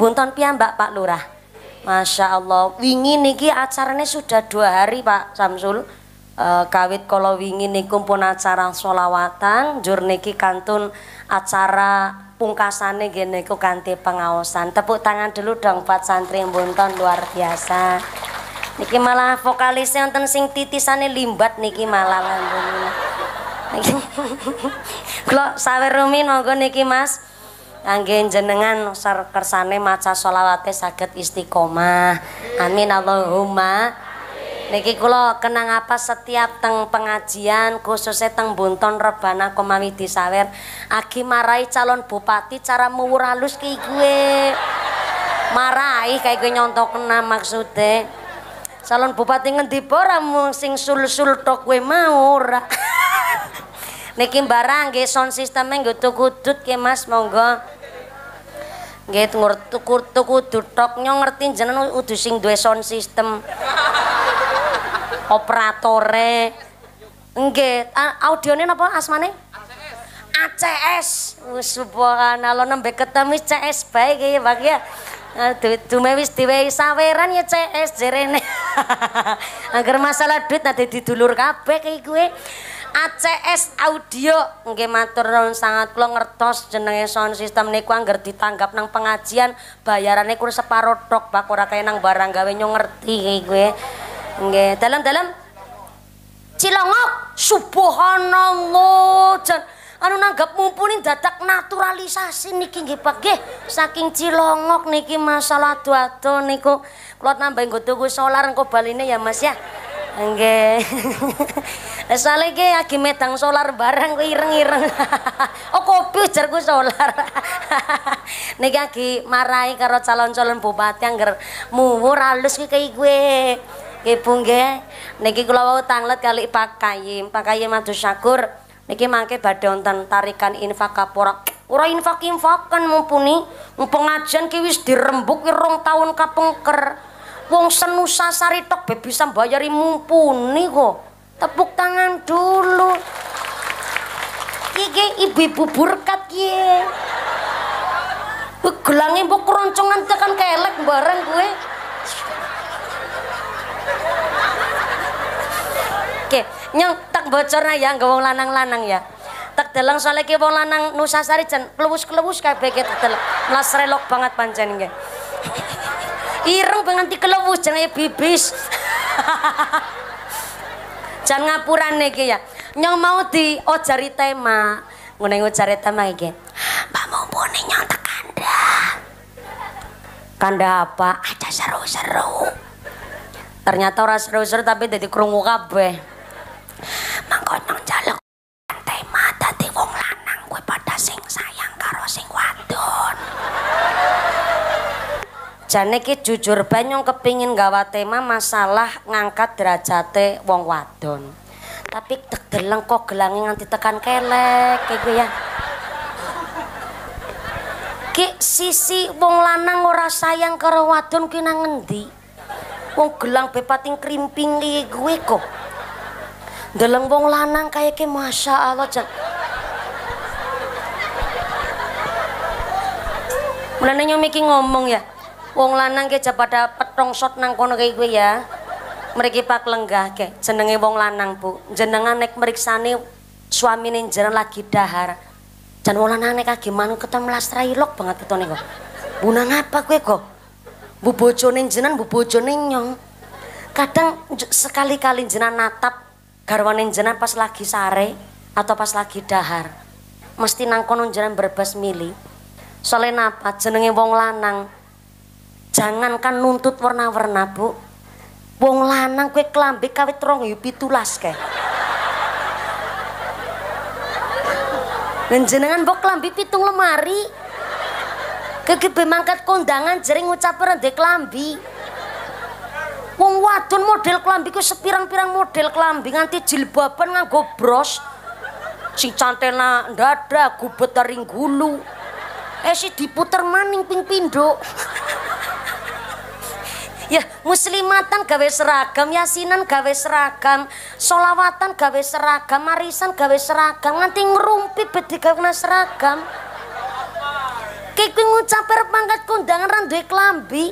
Bunton piyambak Pak Lurah. Masya Allah, wingi niki acaranya sudah dua hari Pak Samsul. E, kawit kalau wingi niku pun acara solawatan, jur niki kantun acara pungkasane gini ku kanti pengawasan. Tepuk tangan dulu dong Pak Santri yang Bunton luar biasa. Niki malah vokalisnya yang sing titisane limbat niki malah alhamdulillah. Kalau sawer rumi nonggo niki Mas. Angge jenengan sar kersane maca selawate saged istiqomah. Amin Allahumma. Niki kula kenang apa setiap teng pengajian khususnya teng Bunton Rebana Komawi Disawer agi marai calon bupati cara muwur halus ki gue. Marai kayak gue nyontok kena maksude. Calon bupati ngendi ora mung sing sul-sul tok kowe mau ora. niki barang nggih sound sisteme nggih tuku dudut ke Mas monggo nggih tuku tuku dudut nyong ngerti jenen udu sing duwe sound system operatore nggih audione napa asmane ACS ACS! wis subhanallah nembe ketemu CS bae iki Bang ya eh, Dume wis diwehi saweran ya CS jerene. Angger masalah duit nanti didulur kabeh kayak gue. ACS audio nggih matur nuwun sangat kula ngertos jenenge sound system niku anggar ditanggap nang pengajian bayarane kur separo tok ora kaya nang barang gawe nyong ngerti kowe nggih dalem-dalem cilongok subhanallah jan anu nanggap mumpuni dadak naturalisasi niki nggih Pak saking cilongok niki masalah adu-adu niku kula nambahi nggo tuku solar engko baline ya Mas ya Nggih. Lah sale iki lagi medang solar bareng kuwi ireng-ireng. oh kopi jerku solar. Niki lagi marai karo calon-calon bupati anger muwur alus kuwi kaya kuwi. Nggih Niki kula wau tanglet kali Pak Kayim, Pak Kayim Madu Syakur. Niki mangke badhe wonten tarikan infak kapura. Ora infak-infakan mumpuni, mumpung ajen ki wis dirembuk 2 tahun kapengker. Wong senusa saritok be bisa bayari mumpuni kok. Tepuk tangan dulu. Iki ibu-ibu burkat kiye. Gelange mbok keroncongan tekan kelek bareng gue. Oke, nyong tak bocorna ya nggo wong lanang-lanang ya. Tak deleng soalnya ki wong lanang Nusasari jan klewus-klewus kabeh ki tak deleng. melas relok banget pancen nggih ireng penganti kelewus jangan ya bibis jangan ngapuran nih ya nyong mau di ojari tema nguneng ojari tema iki mbak mau pone nyong tak kanda apa Aja seru-seru ternyata orang seru-seru tapi jadi kerungu kabeh mangkot nyong jaluk jane ki jujur banyong kepingin gawa tema masalah ngangkat derajate wong wadon tapi tek deleng kok gelangi nganti tekan kelek kayak gue gitu ya ki sisi wong lanang ora sayang karo wadon ki nang ngendi wong gelang bepating krimping li gue kok deleng wong lanang kayak ki masya Allah jat. Mulane nyomi ngomong ya wong lanang ke jabada petong sot nang kono kayak gue ya mereka pak lenggah ke jenenge wong lanang bu jenengan nek meriksani suami jeneng lagi dahar dan wong lanang nek lagi manu ketemu melastrai lok banget gitu nih kok bu apa gue kok bu bojo jenan bu bojo nyong kadang sekali-kali jenan natap garwan jenan pas lagi sare atau pas lagi dahar mesti nang kono jenan berbas mili soalnya napa jenenge wong lanang Jangan kan nuntut warna-warna bu wong lanang kue kelambi kawit terong yuk ya pitulas kayak dan jenengan bok kelambi pitung lemari kegebe bemangkat kondangan jering ngucap rendek kelambi wong wadon model kelambi ku sepirang-pirang model kelambi nganti jilbaban nganggo bros si cantena dada gubet taring gulu eh si diputer maning ping pinduk ya muslimatan gawe seragam yasinan gawe seragam solawatan gawe seragam marisan gawe seragam nanti ngerumpi bedi gawe seragam kiki ngucapir pangkat kundangan randui kelambi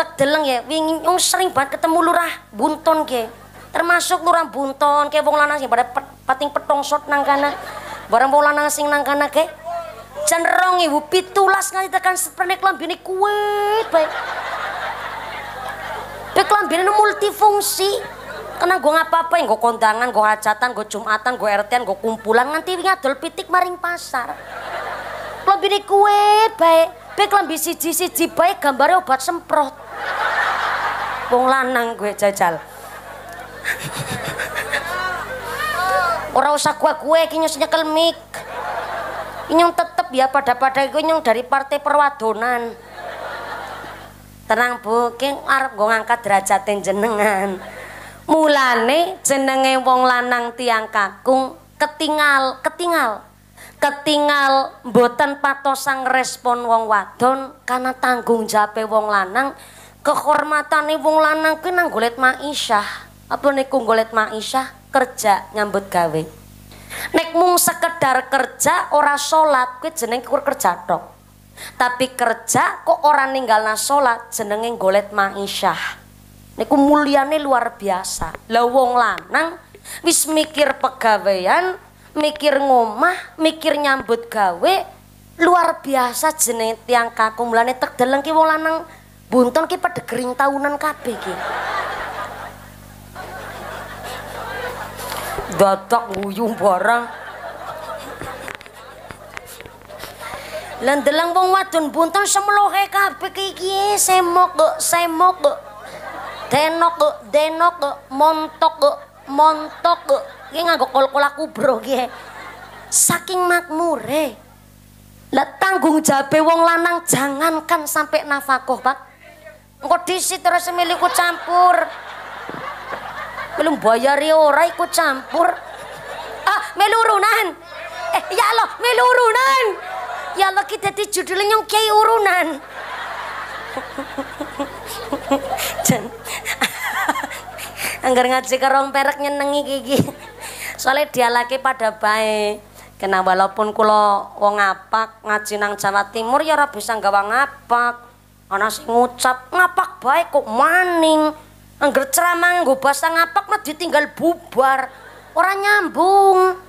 tek deleng ya wing yang sering banget ketemu lurah bunton ke termasuk lurah bunton ke wong lanang sing pada pating petong sot nang kana barang wong lanang sing nang kana ke cenderung ibu pitulas nganti tekan sepernik lambi ini kue baik Dek lambene multifungsi. Kena gue ngapa-apa gue kondangan, gue hajatan, gue jumatan, gue RT-an, gue kumpulan nanti ngadol pitik maring pasar. Lambene kue baik, baik lambi siji-siji baik gambarnya obat semprot. Wong lanang gue jajal. Orang usah gue kue iki nyus nyekel mik. Inyong tetep ya pada-pada gue inyong dari partai perwadonan. tenang bu kayak arep gue ngangkat derajatin jenengan mulane jenenge wong lanang tiang kakung ketingal ketingal ketingal boten patosang respon wong wadon karena tanggung jape wong lanang kehormatan wong lanang kuwi nang golet maisyah apa niku golet maisyah kerja nyambut gawe nek mung sekedar kerja ora salat kuwi jeneng kur kerja tok tapi kerja kok orang ninggal na sholat jenenge golet mangisyah niku mulyane luar biasa lah wong lanang wis mikir pegawaian mikir ngomah mikir nyambut gawe luar biasa jenenge tiang kakung mulane tek ki wong lanang bunton ki pada kering tahunan kabe ki dadak nguyung barang Lan delang wong wadon buntang semlohe kabeh iki eh, semok semok. Denok denok montok montok iki nganggo kol-kol aku bro iki. Eh. Saking makmure. Lah tanggung jabe wong lanang jangankan sampe nafkah, Pak. Engko disi terus semiliku campur. Belum bayar ya ora iku campur. Ah, melurunan. Eh, ya Allah, Melurunan. ya Allah kita di judul kiai urunan Jan, angger ngaji kerong perek nyenengi gigi soalnya dia laki pada baik kena walaupun kula wong ngapak ngaji nang Jawa Timur ya ora bisa nggawa ngapak ana sing ngucap ngapak baik kok maning angger ceramah nggo basa ngapak mah ditinggal bubar ora nyambung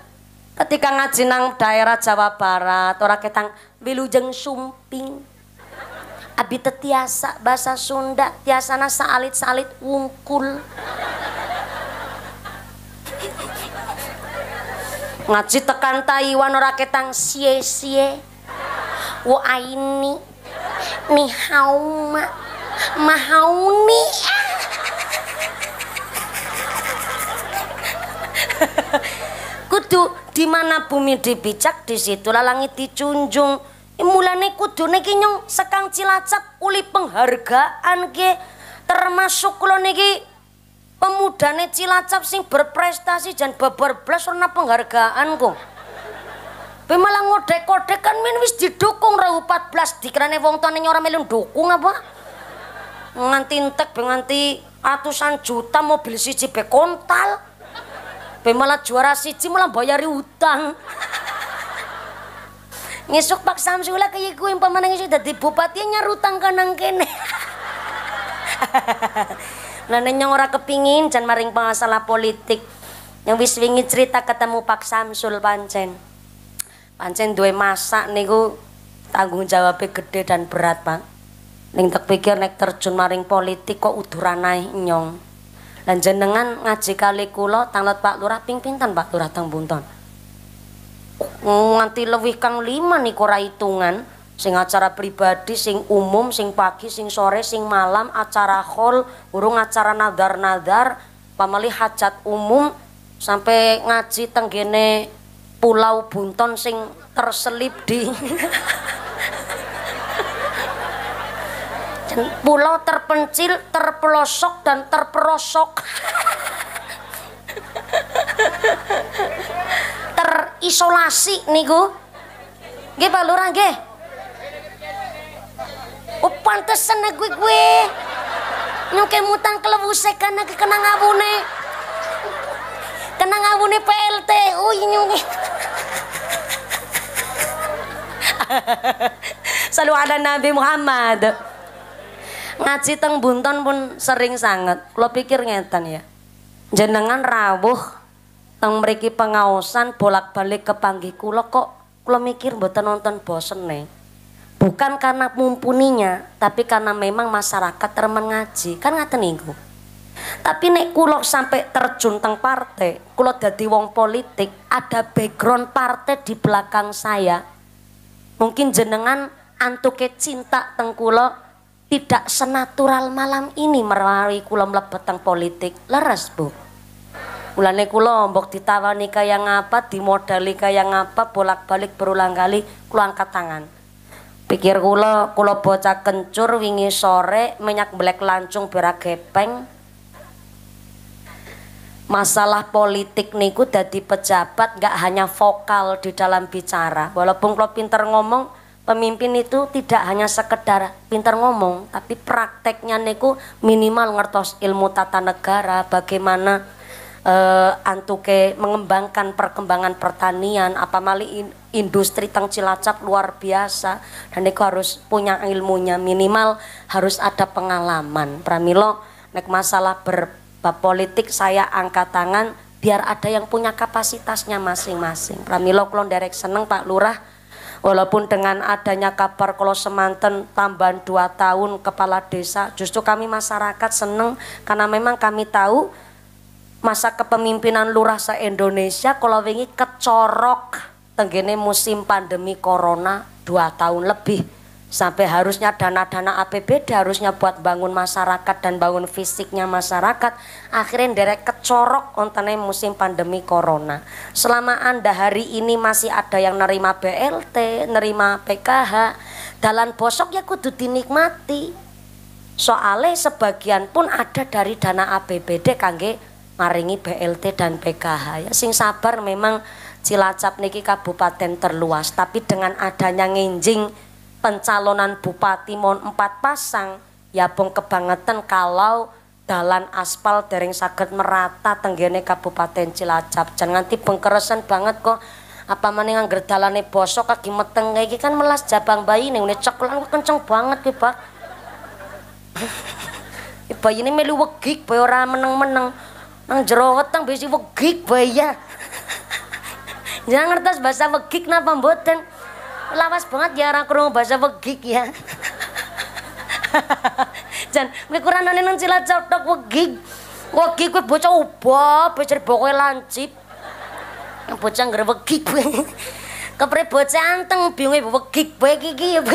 ketika ngaji nang daerah Jawa Barat orang ketang wilujeng sumping abi tetiasa bahasa Sunda tiasana salit-salit wungkul ngaji tekan Taiwan orang ketang sie sie wo aini ni mahau ni kudu di mana bumi dibijak disitulah langit dicunjung mulane kudu niki nyong sekang cilacap uli penghargaan ke termasuk kulo niki pemudane cilacap sing berprestasi dan beber belas warna penghargaan kok tapi malah ngode-kode kan min wis didukung rau 14 dikirane wong tuan ini orang melun dukung apa nganti entek nganti ratusan juta mobil siji kontal Be malah juara siji malah bayari utang. ngisuk Pak Samsula kaya kuwi pemenang iso dadi bupati nyar utang kanang kene. nah nenek yang orang kepingin dan maring pengasalah politik yang wis wingi cerita ketemu Pak Samsul Pancen Pancen duwe masak niku tanggung jawabnya gede dan berat pak Neng tak pikir nek terjun maring politik kok udura nyong Lan jenengan ngaji kali kula tanglet Pak Lurah ping pinten Pak Lurah tang Buntun. Nganti lebih kang lima niku ora hitungan sing acara pribadi, sing umum, sing pagi, sing sore, sing malam, acara hall, urung acara nadar-nadar, pamali hajat umum sampai ngaji tenggene Pulau Buntun sing terselip di pulau terpencil, terpelosok dan terperosok. Terisolasi niku. gue Pak Lurah gue Oh pantesan gue gue. nyoke mutan kelewuse karena kena ngabune. Kena ngabune PLT. Oh iya, nyuke. Selalu ada Nabi Muhammad ngaji teng bunton pun sering sangat lo pikir ngeten ya jenengan rawuh teng mriki pengawasan bolak-balik ke panggih kulo kok kulo mikir buat nonton bosen nih bukan karena mumpuninya tapi karena memang masyarakat remen ngaji kan ngaten niku tapi nek kulo sampai terjun teng partai kulo jadi wong politik ada background partai di belakang saya mungkin jenengan antuke cinta teng tidak senatural malam ini merawari kula mlebet politik leres bu Mulane kula mbok ditawani kaya ngapa, dimodali kaya ngapa, bolak-balik berulang kali kula angkat tangan. Pikir kula, kula bocah kencur wingi sore minyak belek lancung berak gepeng. Masalah politik niku dadi pejabat gak hanya vokal di dalam bicara. Walaupun kalau pinter ngomong, pemimpin itu tidak hanya sekedar pintar ngomong tapi prakteknya niku minimal ngertos ilmu tata negara bagaimana uh, antuke mengembangkan perkembangan pertanian apa mali industri teng Cilacap luar biasa dan niku harus punya ilmunya minimal harus ada pengalaman pramilo nek masalah berpolitik politik saya angkat tangan biar ada yang punya kapasitasnya masing-masing pramilo klon derek seneng Pak Lurah Walaupun dengan adanya kabar kalau semanten tambahan dua tahun kepala desa, justru kami masyarakat seneng karena memang kami tahu masa kepemimpinan lurah se-Indonesia kalau ini kecorok tenggene musim pandemi corona dua tahun lebih sampai harusnya dana-dana APBD harusnya buat bangun masyarakat dan bangun fisiknya masyarakat akhirnya derek kecorok ontene musim pandemi corona selama anda hari ini masih ada yang nerima BLT nerima PKH dalam bosok ya kudu dinikmati soalnya sebagian pun ada dari dana APBD kangge maringi BLT dan PKH ya sing sabar memang Cilacap niki kabupaten terluas tapi dengan adanya nginjing pencalonan bupati mon empat pasang ya bong kebangetan kalau dalan aspal dering sakit merata tenggene Kabupaten Cilacap. Jangan nganti pengkeresan banget kok apa mana yang gerdalane bosok kaki meteng kayak kan melas jabang bayi nih. Udah cekulan kenceng banget ki, Pak. bayi ini melu wegik bayi orang meneng-meneng. Nang jerawat nang besi wegik bayi ya. Jangan ngertas bahasa wegik napa mboten. lawas banget ya ra krungu basa wegi ya. Jan, kowe kuranane nang cilat cotok wegi. Wegi kowe bocah ubah, becer bokoe lancip. Bocah ngrewegi kowe. Kepre bocah anteng biung e wegi kowe iki ya.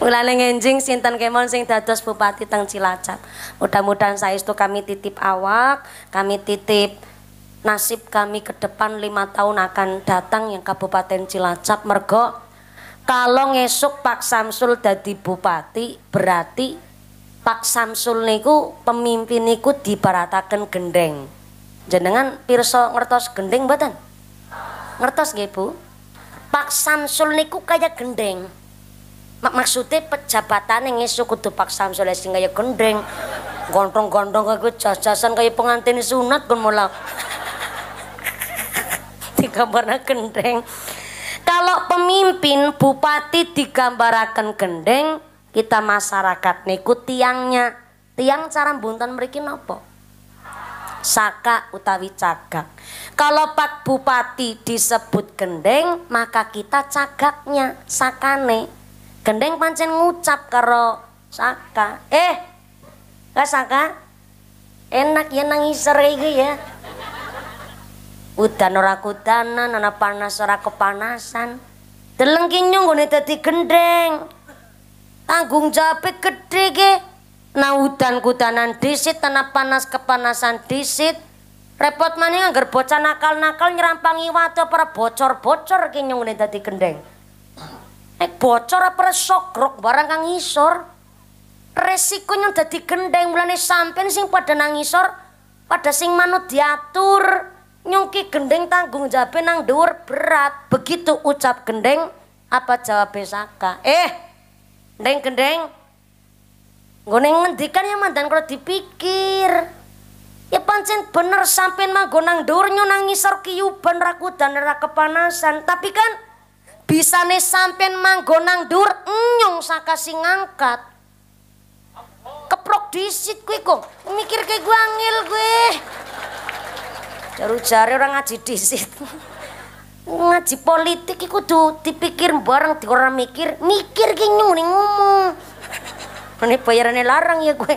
Mulane enjing sinten kemon sing dados bupati teng Cilacap. Mudah-mudahan saya itu kami titip awak, kami titip nasib kami ke depan lima tahun akan datang yang Kabupaten Cilacap mergo kalau ngesuk Pak Samsul jadi bupati berarti Pak Samsul niku pemimpin niku dibarataken gendeng jenengan pirso ngertos gendeng badan ngertos gak Bu Pak Samsul niku kayak gendeng Mak maksudnya pejabatan yang ngesuk kudu Pak Samsul ya sing kayak gendeng gondrong-gondrong kayak jas-jasan kayak pengantin sunat kan mulah digambarkan gendeng. Kalau pemimpin bupati digambarkan gendeng, kita masyarakat niku tiangnya. Tiang cara buntan mereka nopo Saka utawi cagak. Kalau pak bupati disebut gendeng, maka kita cagaknya, sakane. Gendeng pancen ngucap karo saka. Eh, gak saka? Enak ya nangis sere ya. udan ora kudanan ana panas ora kepanasan deleng ki nyunggone dadi gendeng tanggung jawabe gedhe ki nang udan kudanan disit tanah panas kepanasan disit repot maning anggar bocah nakal-nakal nyerampangi wato para bocor-bocor ki nyunggone dadi gendeng Nek bocor apa resok barang kang isor resiko nyung dadi gendeng mulane sampean sing pada nang isor pada sing manut diatur nyungki gendeng tanggung jawabnya nang dhuwur berat begitu ucap gendeng apa jawab saka eh gendeng gendeng gue ngendikan ya mantan kalau dipikir ya pancen bener sampein gue nang dhuwur nyunang ngisor kiyuban dan rak kepanasan tapi kan bisa nih sampein manggon nang dhuwur nyung saka sing angkat keprok disit gue kok mikir kayak gue angil gue Jaru jari orang ngaji di situ ngaji politik itu tuh dipikir bareng di orang mikir, mikir ki nyuni ngomong. Ini bayarannya larang ya gue.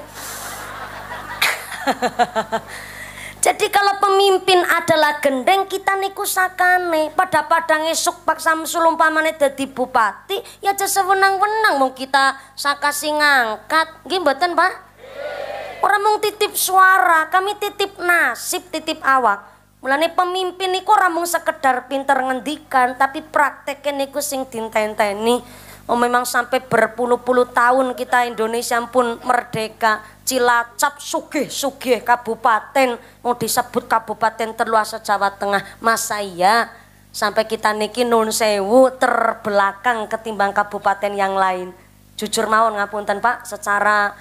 Jadi kalau pemimpin adalah gendeng kita niku sakane pada padang esuk Pak Samsul umpamane jadi bupati ya aja sewenang-wenang mau kita sakasi ngangkat nggih Pak Orang mau titip suara, kami titip nasib, titip awak. Mulane pemimpin niku ramung sekedar pinter ngendikan, tapi prakteknya niku sing nih Oh memang sampai berpuluh-puluh tahun kita Indonesia pun merdeka. Cilacap sugih-sugih kabupaten mau disebut kabupaten terluas Jawa Tengah. Masa iya sampai kita niki nun sewu terbelakang ketimbang kabupaten yang lain. Jujur mawon ngapunten Pak, secara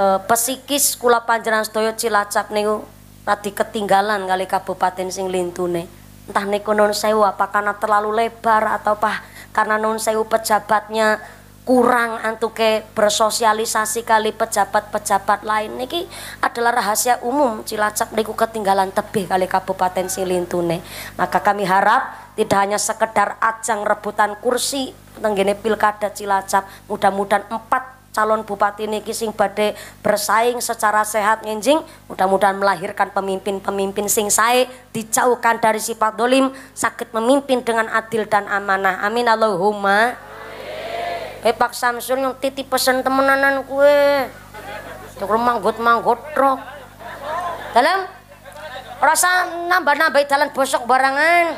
uh, pesikis kula panjenengan sedaya Cilacap niku radi ketinggalan kali kabupaten sing lintune entah niku non sewu apa karena terlalu lebar atau apa karena non sewu pejabatnya kurang antuke bersosialisasi kali pejabat-pejabat lain niki adalah rahasia umum Cilacap niku ketinggalan tebih kali Kabupaten Silintune maka kami harap tidak hanya sekedar ajang rebutan kursi tenggene pilkada Cilacap mudah-mudahan empat calon bupati niki sing badhe bersaing secara sehat nginjing mudah-mudahan melahirkan pemimpin-pemimpin sing sae dijauhkan dari sifat dolim sakit memimpin dengan adil dan amanah amin Allahumma Eh Pak Samsul yang titip pesen temenanan kue Tuh manggut manggut trok Dalam Rasa nambah-nambah dalam bosok barangan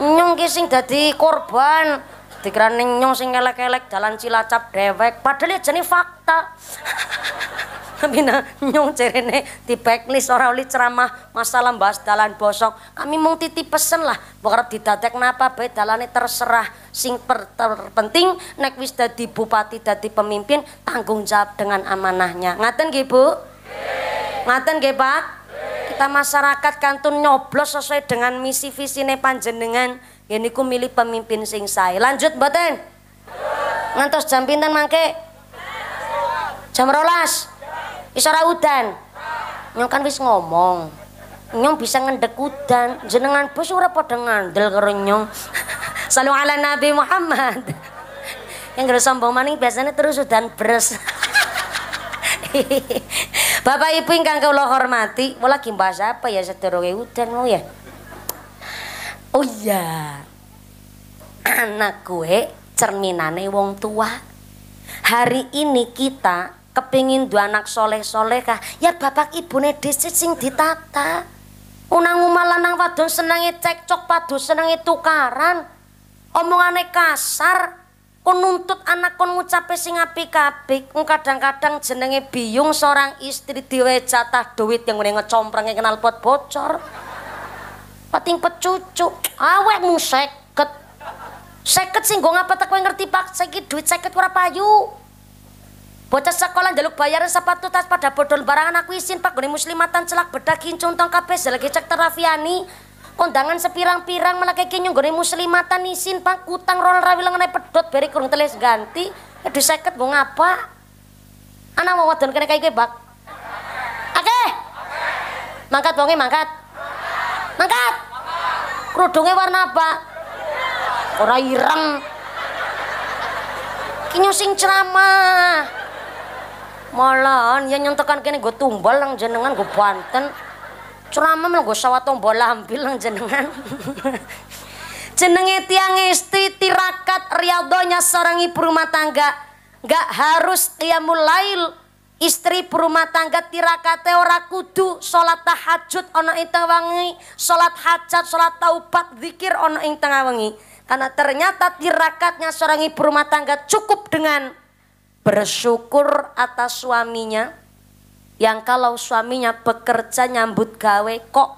Nyung kising dadi korban dikira nyong sing elek-elek jalan Cilacap dewek padahal ya jenis fakta Bina nyong cerene di backlist orang oli ceramah masalah bahas dalan bosok kami mau titip pesen lah pokoknya didadek napa baik dalane terserah sing per, terpenting nek wis dadi bupati dadi pemimpin tanggung jawab dengan amanahnya ngaten nggih Bu ngaten nggih Pak kita masyarakat kantun nyoblos sesuai dengan misi visi panjenengan ini ku milih pemimpin sing saya. Lanjut boten Ngantos jam pinten mangke? Jam rolas. Isara udan. Nyong kan wis ngomong. Nyong bisa ngendek udan. Jenengan bos ora padha ngandel karo nyong. Salu ala Nabi Muhammad. Yang karo sombong maning biasanya terus udan beres. Bapak Ibu ingkang kula hormati, wala lagi apa ya sedherenge udan mau ya? Oh iya. Anak gue cerminane wong tua. Hari ini kita kepingin dua anak soleh solehkah ya bapak ibu nih sing ditata unang umah lanang wadon senangnya cekcok padu senangnya tukaran omongane kasar kon nuntut anak kon ngucapi sing api kabik kadang-kadang jenenge biung seorang istri diwe jatah duit yang udah ngecompreng kenal buat bocor pating pecucu, awek mung seket seket sih gue ngapa tak ngerti pak seki duit seket kurang payu bocah sekolah jaluk bayar sepatu tas pada bodol barangan aku isin pak goni muslimatan celak bedak kincung tong kabeh lagi cek terafiani kondangan sepirang-pirang malah kayak kinyung gue muslimatan isin pak utang rol rawi lengan pedot beri kurung teles ganti duit seket gue ngapa anak mau wadon kena kayak gue pak oke mangkat bongi mangkat Angkat. Kerudungnya warna apa? Ora ireng. Kinyo sing ceramah. Molon, ya nyentekan kene go tumbal nang jenengan go banten. Ceramah mlo go sawat tombol lampil nang jenengan. Jenenge tiang istri tirakat riadonya seorang ibu rumah tangga. Gak harus tiamulail lail istri berumah tangga tirakate ora kudu salat tahajud ana ing tengah wengi, salat hajat, salat taubat, zikir ana ing tengah wengi. Karena ternyata tirakatnya seorang ibu rumah tangga cukup dengan bersyukur atas suaminya yang kalau suaminya bekerja nyambut gawe kok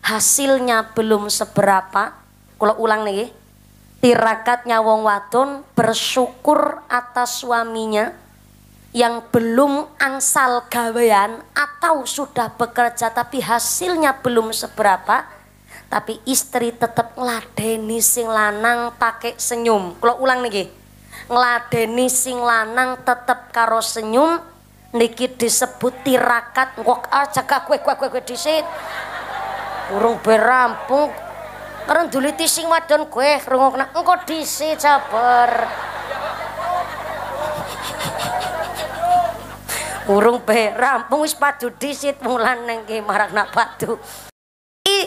hasilnya belum seberapa. Kalau ulang nih, tirakatnya wong wadon bersyukur atas suaminya yang belum angsal gawean atau sudah bekerja tapi hasilnya belum seberapa tapi istri tetap ngeladeni sing lanang pakai senyum kalau ulang niki ngeladeni sing lanang tetap karo senyum niki disebut tirakat ngok aja ah, kue kue kue kue disit burung berampung karena duliti sing wadon kue rungok engkau disit sabar Urung be rampung wis padu disit mulan neng ki marak nak padu. I...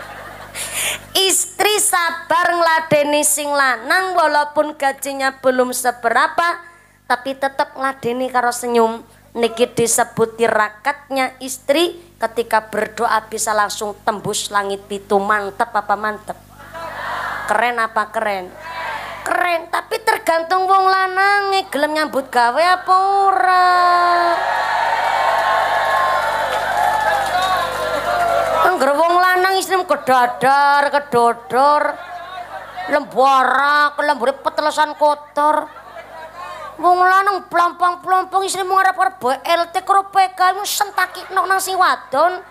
Istri sabar ngladeni sing lanang walaupun gajinya belum seberapa tapi tetap ngladeni karo senyum. Niki disebut tirakatnya istri ketika berdoa bisa langsung tembus langit pitu mantep apa mantep keren apa keren keren tapi tergantung wong lanang eh, gelem nyambut gawe apa ora Angger wong lanang isine kedadar kedodor lembora kelembure petelesan kotor wong lanang plompong-plompong isine mung arep-arep BLT karo PK mung nok nang sing wadon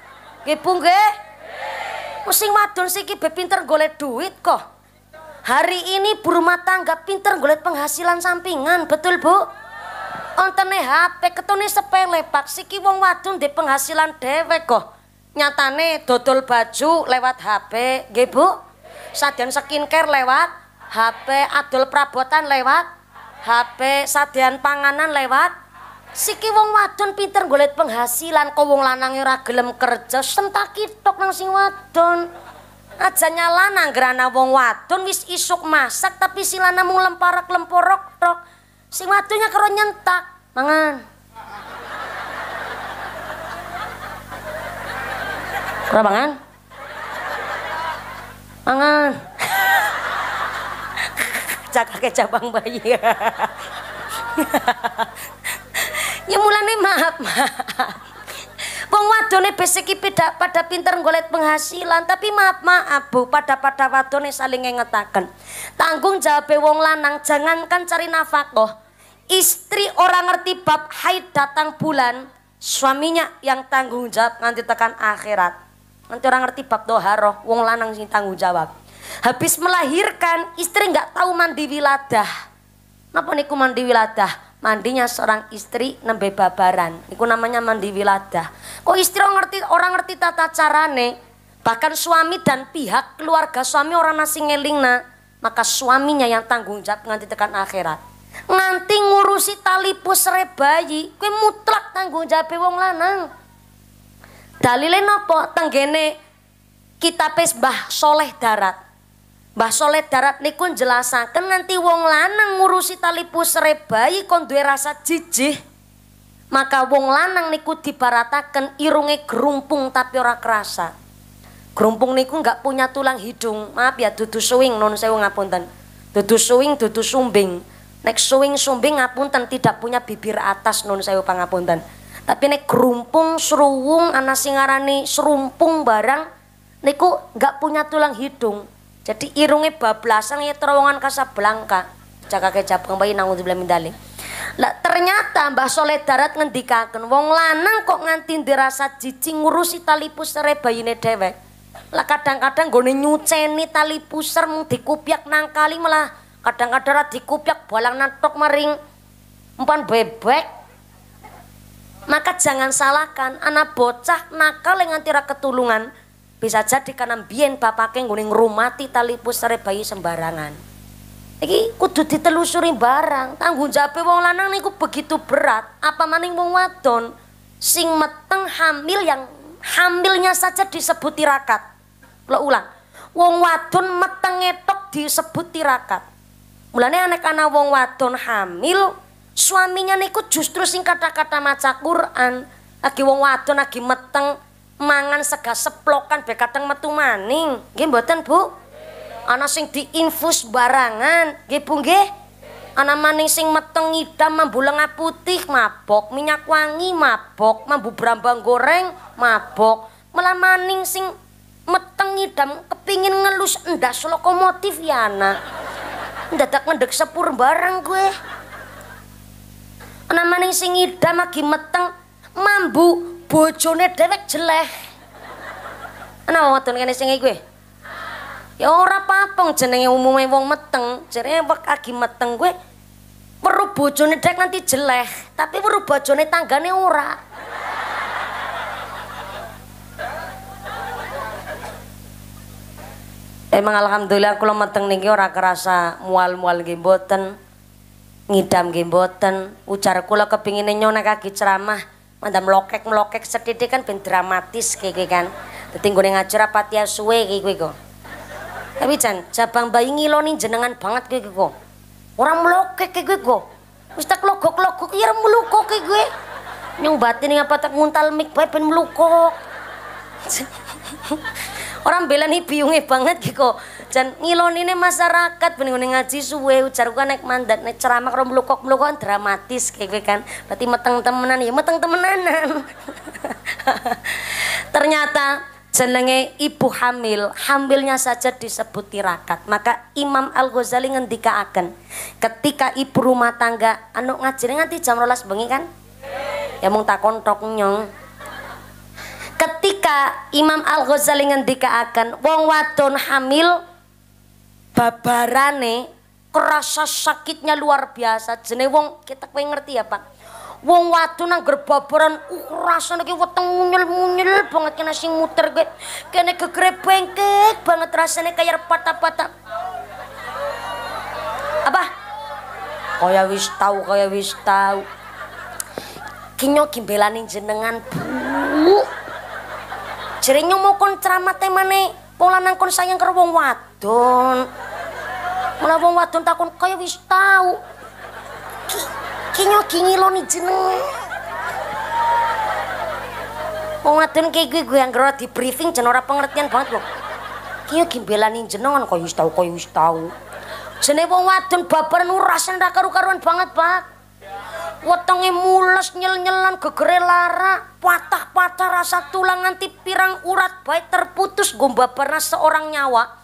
nggih Bu nggih sing wadon siki be pinter golek duit kok Hari ini ibu rumah tangga pinter ngulet penghasilan sampingan, betul bu? Ontene HP ketune sepele pak, siki wong wadun di penghasilan dewek kok. Nyatane dodol baju lewat HP, nggih bu? Sadian skincare lewat HP, adol perabotan lewat HP, sadian panganan lewat Siki wong wadon pinter golek penghasilan kok wong lanange ora gelem kerja sentak kitok nang sing wadon. aja nyala nanggerana wong wadon wis isuk masak tapi silana mung lemparak lemporok rok si wadunya karo nyentak mangan karo mangan mangan cakake cabang bayi ya mulane maaf maaf Wong wadone besiki pada pada pinter golek penghasilan, tapi maaf maaf Bu, pada pada wadone saling ngengetaken. Tanggung jawab wong lanang jangankan cari nafkah, istri orang ngerti bab haid datang bulan, suaminya yang tanggung jawab nanti tekan akhirat. Nanti orang ngerti bab doharoh, wong lanang sing tanggung jawab. Habis melahirkan, istri nggak tahu mandi wiladah. Napa niku mandi wiladah? mandinya seorang istri nembe babaran itu namanya mandi wiladah kok istri orang ngerti orang ngerti tata carane bahkan suami dan pihak keluarga suami orang nasi ngeling maka suaminya yang tanggung jawab nganti tekan akhirat nganti ngurusi tali pusre bayi kue mutlak tanggung jawab wong lanang dalile nopo tenggene kita pesbah soleh darat Mbah Soleh Darat niku jelasaken nanti wong lanang ngurusi tali pusre bayi kon duwe rasa jijih. Maka wong lanang niku dibarataken irunge gerumpung tapi ora kerasa. Gerumpung niku nggak punya tulang hidung. Maaf ya dudu suwing non sewu ngapunten. Dudu suwing dudu sumbing. Nek suwing sumbing ngapunten tidak punya bibir atas non sewu pangapunten. Tapi nek gerumpung seruwung ana sing serumpung barang niku nggak punya tulang hidung. Jadi irunge bablasan ya terowongan Kasablanka. jaga jabang bayi nangudzubillah min dzalik. Lah ternyata Mbah Soleh Darat ngendikaken wong lanang kok nganti dirasa jijik ngurusi tali pusere bayine dhewek. Lah kadang-kadang gone nyuceni tali puser mung dikupyak nang kali malah kadang-kadang dikupyak bolang nantok maring umpan bebek maka jangan salahkan anak bocah nakal yang nganti ketulungan bisa jadi karena biyen yang nggone rumati tali pusar bayi sembarangan. Iki kudu ditelusuri barang. Tanggung jawab wong lanang niku begitu berat, apa maning wong wadon sing meteng hamil yang hamilnya saja disebut tirakat. Lo ulang, wong wadon meteng etok disebut tirakat. Mulane anak anak wong wadon hamil, suaminya niku justru sing kata-kata maca Quran, lagi wong wadon lagi meteng mangan sega seplokan be kateng metu maning nggih mboten Bu ana sing diinfus barangan nggih Bu nggih ana maning sing meteng idam mambu lenga putih mabok minyak wangi mabok mambu brambang goreng mabok malah maning sing meteng idam kepingin ngelus endas lokomotif ya anak ndadak ngendek sepur bareng gue ana maning sing idam lagi meteng mambu bojone dewek jeleh. Ana wadon kene sing iki kowe. Ya ora apa jenenge umume wong meteng, jenenge agi meteng kowe weru bojone dek nanti jeleh, tapi weru bojone tanggane ora. Emang alhamdulillah kula meteng niki ora kerasa mual-mual nggih mboten. Ngidam nggih mboten. Ujar kula kepingine kaki ceramah. mandam lokek melokek sedih kan ben dramatis kayak kan tetapi gue ngajar apa tiap suwe kayak gue kok tapi Jan, jabang bayi ngiloni jenengan banget kayak gue orang melokek kayak gue kok ustaz kelogok kelogok ya melukok kayak gue nyung batin apa tak nguntal mik bayi ben melukok orang bela nih biungnya banget kayak gue jan ngilonine masyarakat bening-bening ngaji suwe ujar gua naik mandat naik ceramah kalau melukok melukok dramatis kayak gue gitu kan berarti meteng temenan ya meteng temenanan ternyata jenenge ibu hamil hamilnya saja disebut tirakat maka Imam Al Ghazali akan ketika ibu rumah tangga anu ngaji nanti jam rolas bengi kan ya mung tak kontok nyong ketika Imam Al Ghazali akan wong wadon hamil babarane kerasa sakitnya luar biasa jene wong kita kowe ngerti ya Pak wong wadon nang gerbaboran, uh, rasane ki weteng munyel-munyel banget kena sing muter gue kene bengkek banget rasane kaya patah-patah apa kaya wis tau kaya wis tau kinyo gimbelani jenengan bu jerenyo mau kon ceramate maneh pola nang kon sayang karo wong wadon lah wong wadon takon kaya wis tau. Ki kinyo kingiloni jeneng. Wong wadon kayak gue gue yang gerak di briefing jeneng ora pengertian banget loh. Kinyo gimbelani jenengan kaya wis tau kaya wis tau. Jenenge wong wadon babar nu ra karu-karuan banget, Pak. Wetenge mules nyel-nyelan gegere lara, patah-patah rasa tulang nganti pirang urat baik terputus gombabarna seorang nyawa.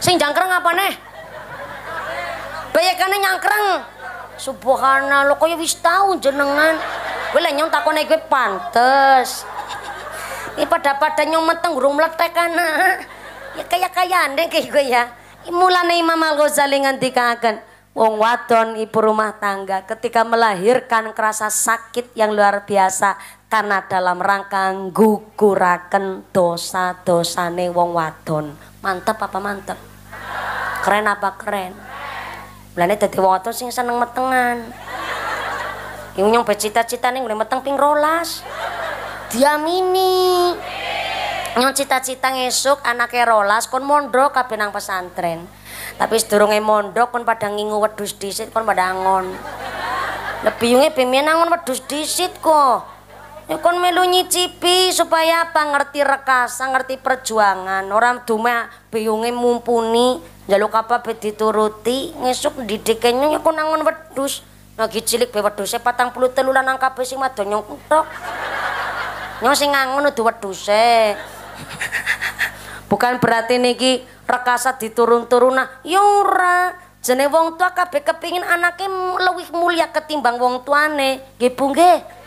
Sing jangkreng apa nih Bayakane nyangkreng. Subhanallah kaya wis tau jenengan. Gue lah nyong takone gue pantes. Ini pada-pada nyong mateng gurung meletek anak. Ya kaya-kaya deh kayak gue ya. Mulane Imam Al-Ghazali kangen wong wadon ibu rumah tangga ketika melahirkan kerasa sakit yang luar biasa karena dalam rangka gugurakan dosa-dosane wong wadon. Mantep apa mantep? keren apa keren mulanya dadi wong atau sing seneng metengan yang nyong cita-cita nih mulai meteng ping rolas dia mini nyong cita-cita ngesuk anaknya rolas kon mondok kabe nang pesantren tapi sedurungnya mondok kon pada ngingu wedus disit kon pada angon lebih yungnya bimbing angon wedus disit kok Ya kon melu nyicipi supaya apa ngerti rekasa, ngerti perjuangan. Orang duma biungnya mumpuni, jaluk apa be dituruti, ngesuk didikenya ya kon nangon wedus. Nagi cilik be wedus, patang puluh telulan angkabe sing madon nyong kutok. Nyong sing nangon udu wedus, Bukan berarti niki rekasa diturun-turun, nah yura. Jene wong tua kabe kepingin anaknya lebih mulia ketimbang wong tuane, gipung gipung.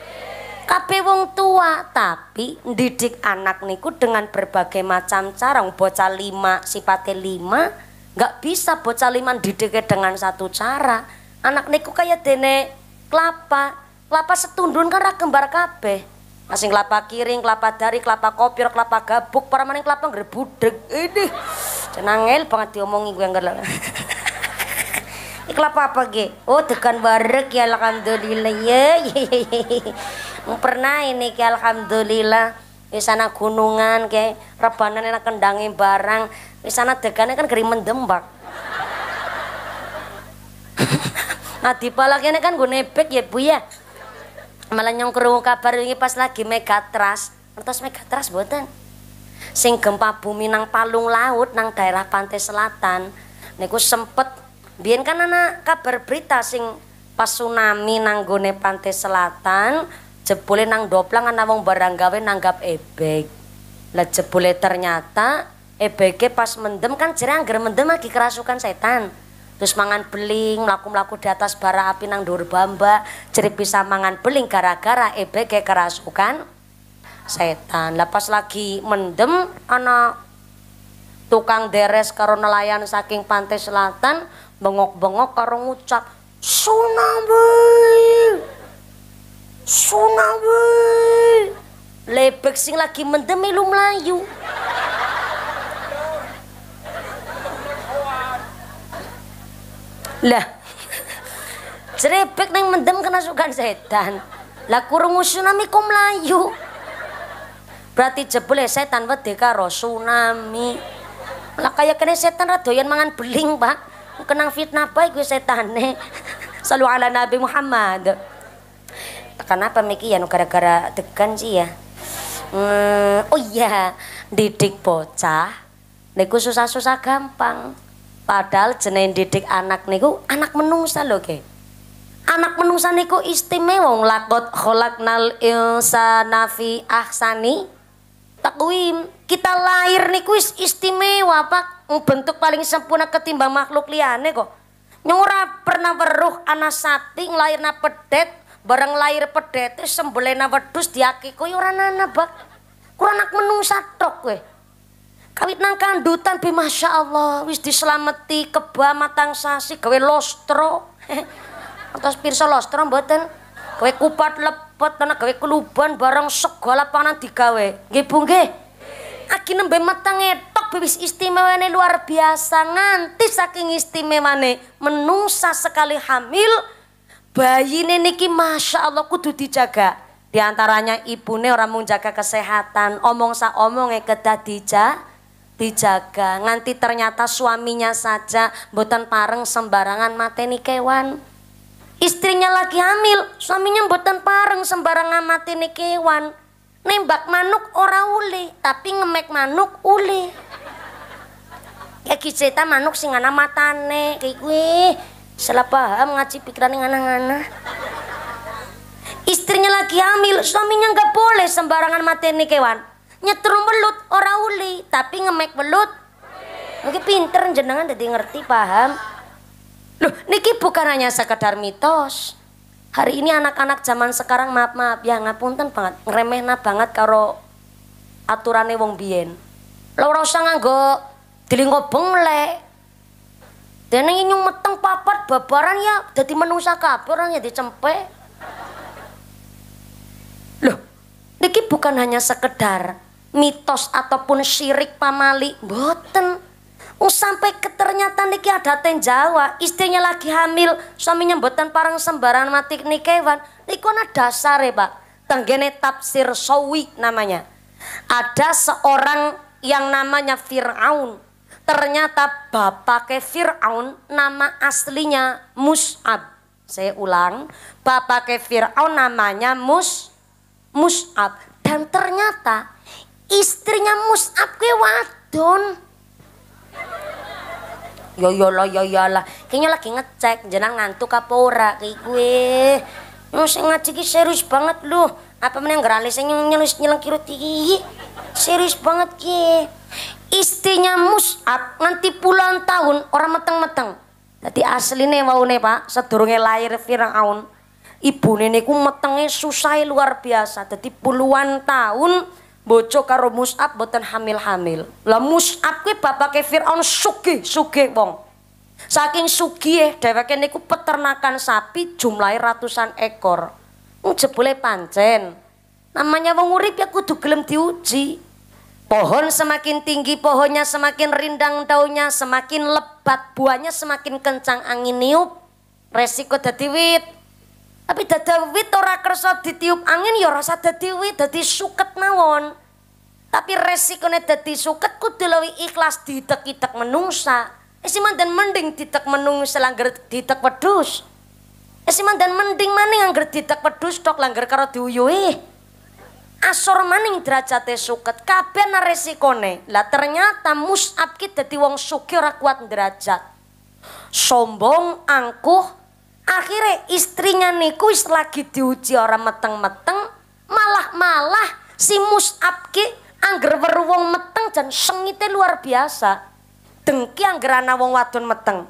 Tapi wong tua, tapi didik anak niku dengan berbagai macam cara. Bocah lima, sifatnya lima, nggak bisa bocah lima didiknya dengan satu cara. Anak niku kayak dene kelapa, kelapa setundun kan kembar kabeh. masing kelapa kiring, kelapa dari, kelapa kopi, kelapa gabuk, para maning kelapa ngerebudek Ini cenangel banget diomongi gue enggak lah. Ini kelapa apa ge? Oh, tekan barek ya alhamdulillah ya. pernah ini ki alhamdulillah di sana gunungan ki rebanan enak kendangi barang di sana degannya kan geri mendembak nah di palaknya kan gue nebek ya bu ya malah nyong kabar ini pas lagi megatras terus megatras buatan sing gempa bumi nang palung laut nang daerah pantai selatan niku sempet biar kan anak kabar berita sing pas tsunami nang gone pantai selatan jebule nang doplang ana wong barang gawe nanggap ebek lah jebule ternyata ebeke pas mendem kan jere angger mendem lagi kerasukan setan terus mangan beling mlaku-mlaku di atas bara api nang dhuwur bamba jere bisa mangan beling gara-gara ebeke kerasukan setan lah pas lagi mendem ana tukang deres karo nelayan saking pantai selatan bengok-bengok karo ngucap sunambe. Sunawi Lebek sing lagi mendem lu melayu Lah. Cerebek neng mendem kena sukan setan. Lah kurung tsunami kok melayu. Berarti ya setan wede karo tsunami. Lah kayak kena setan radoyan mangan beling, Pak. Kenang fitnah baik gue setan nih. selalu ala Nabi Muhammad kenapa Miki ya gara-gara degan sih ya hmm, oh iya didik bocah niku susah-susah gampang padahal jenis didik anak niku anak menungsa loh ke anak menungsa niku istimewa lakot kholaknal ilsa nafi ahsani takwim kita lahir niku istimewa pak bentuk paling sempurna ketimbang makhluk liane kok Nyurah pernah beruh anak sating lahirna pedet bareng lahir pedete sembelena wedus diaki koyoranana ora nana bak kurang anak menungsa tok kawit nang kandutan bi Masya Allah wis diselamati keba matang sasi gawe lostro atas pirsa lostro mboten gawe kupat lepet ana gawe keluban bareng segala panan digawe nggih Bu nggih aki nembe matang etok wis istimewane luar biasa nganti saking istimewane menungsa sekali hamil Bayi niki masya Allah kudu dijaga. Di antaranya ibune orang mau jaga kesehatan, omong sa omongnya kedah dijaga dijaga nganti ternyata suaminya saja buatan pareng sembarangan mateni kewan istrinya lagi hamil suaminya buatan pareng sembarangan mateni kewan nembak manuk ora uli tapi ngemek manuk uli ya cerita manuk sing ana matane kuwi salah paham ngaji pikiran yang anak anak istrinya lagi hamil suaminya nggak boleh sembarangan nih kewan nyetrum belut ora uli tapi ngemek belut mungkin pinter jenengan jadi ngerti paham Loh, niki bukan hanya sekedar mitos. Hari ini anak-anak zaman sekarang maaf-maaf ya ngapunten banget, ngeremehna banget karo aturannya wong biyen. lo ora nganggo dilingko benglek. Dan yang nyung meteng papat babaran ya jadi manusia kabeh orang ya dicempek. Loh, niki bukan hanya sekedar mitos ataupun syirik pamali, mboten. Oh, sampai ke ternyata ada ten Jawa, istrinya lagi hamil, suaminya buatan parang sembarangan mati nikewan. Niku dasar ya Pak. Tenggene tafsir Sawi namanya. Ada seorang yang namanya Firaun Ternyata bapak Fir'aun nama aslinya Mus'ab. Saya ulang, bapak Fir'aun namanya Mus Mus'ab. Dan ternyata istrinya Mus'ab ke wadon. Yo ya, yo ya lah yo ya, yo lah. Kayaknya lagi ngecek jenang ngantuk apa ora kayak gue. lu sing ngaji ki serius banget lu. Apa meneng ngerale sing nyelis nyeleng Serius banget ki. istrinya Mus'ab nanti puluhan tahun orang meteng-meteng. Jadi aslinya wau nih pak, sedurungnya lahir Fir'aun, ibu nenekku metengnya susah luar biasa. Jadi puluhan tahun bojo karo Mus'ab boten hamil-hamil. Lah Mus'ab kuwi bapake Firaun sugih, sugih wong. Saking sugih eh, dheweke niku peternakan sapi jumlahe ratusan ekor. Wong jebule pancen. Namanya wong urip ya kudu gelem diuji. Pohon semakin tinggi pohonnya semakin rindang daunnya semakin lebat buahnya semakin kencang angin niup resiko dadi wit. Tapi dadi wit ora kersa ditiup angin ya rasa dadi wit dadi suket mawon. Tapi resikone dadi suket kudu luwih ikhlas ditek-itek menungsa. Isi eh, dan mending ditek menungsa langgar ditek wedhus. Isi eh, dan mending maning anggar ditek wedhus tok langgar karo diuyuhi. asor maning derajate suket kabeh nang resikone lah ternyata musab ki dadi wong sugih ora kuat derajat sombong angkuh akhirnya istrinya niku wis lagi diuji ora meteng-meteng malah-malah si musab ki angger weruh wong meteng jan sengite luar biasa dengki angger ana wong wadon meteng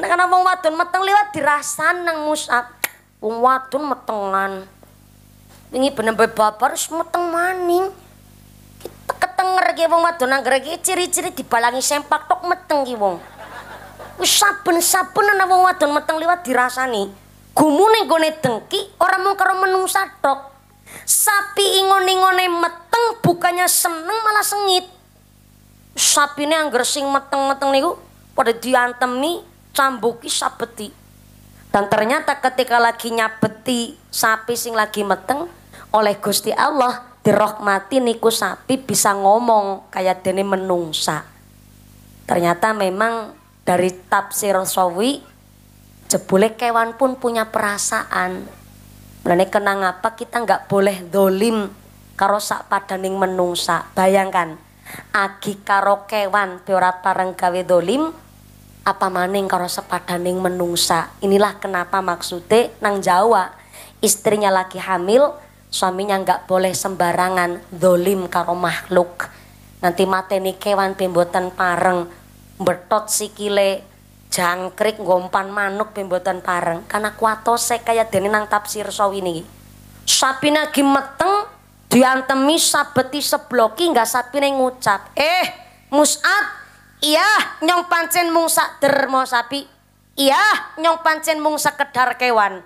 nek ana wong wadon meteng lewat dirasan nang musab wong wadon metengan wingi benembe babar semeteng maning ketenger ki wong wadon anggere ki ciri-ciri dibalangi sempak tok meteng ki wong wis saben-saben ana wong wadon meteng liwat dirasani gumune gone dengki ora mung karo menungsa tok sapi ingone-ingone meteng bukannya seneng malah sengit sapine anggere sing meteng-meteng niku padha diantemi cambuki sabeti dan ternyata ketika lagi nyabeti sapi sing lagi meteng oleh Gusti Allah dirahmati niku sapi bisa ngomong kayak dene menungsa. Ternyata memang dari tafsir sawi jebule kewan pun punya perasaan. Mulane kenang apa kita nggak boleh dolim karo sak padaning menungsa. Bayangkan agi karo kewan ora pareng gawe dolim apa maning karo sepadaning menungsa. Inilah kenapa maksudnya nang Jawa istrinya lagi hamil suaminya nggak boleh sembarangan dolim karo makhluk nanti nih kewan pembuatan pareng bertot si kile jangkrik ngompan manuk pembuatan pareng karena kuatose kayak dene nang tafsir sawi ini Sapi nagi meteng diantemi sabeti sebloki nggak nih ngucap eh musak iya nyong pancen mung sak dermo sapi iya nyong pancen mung sekedar kewan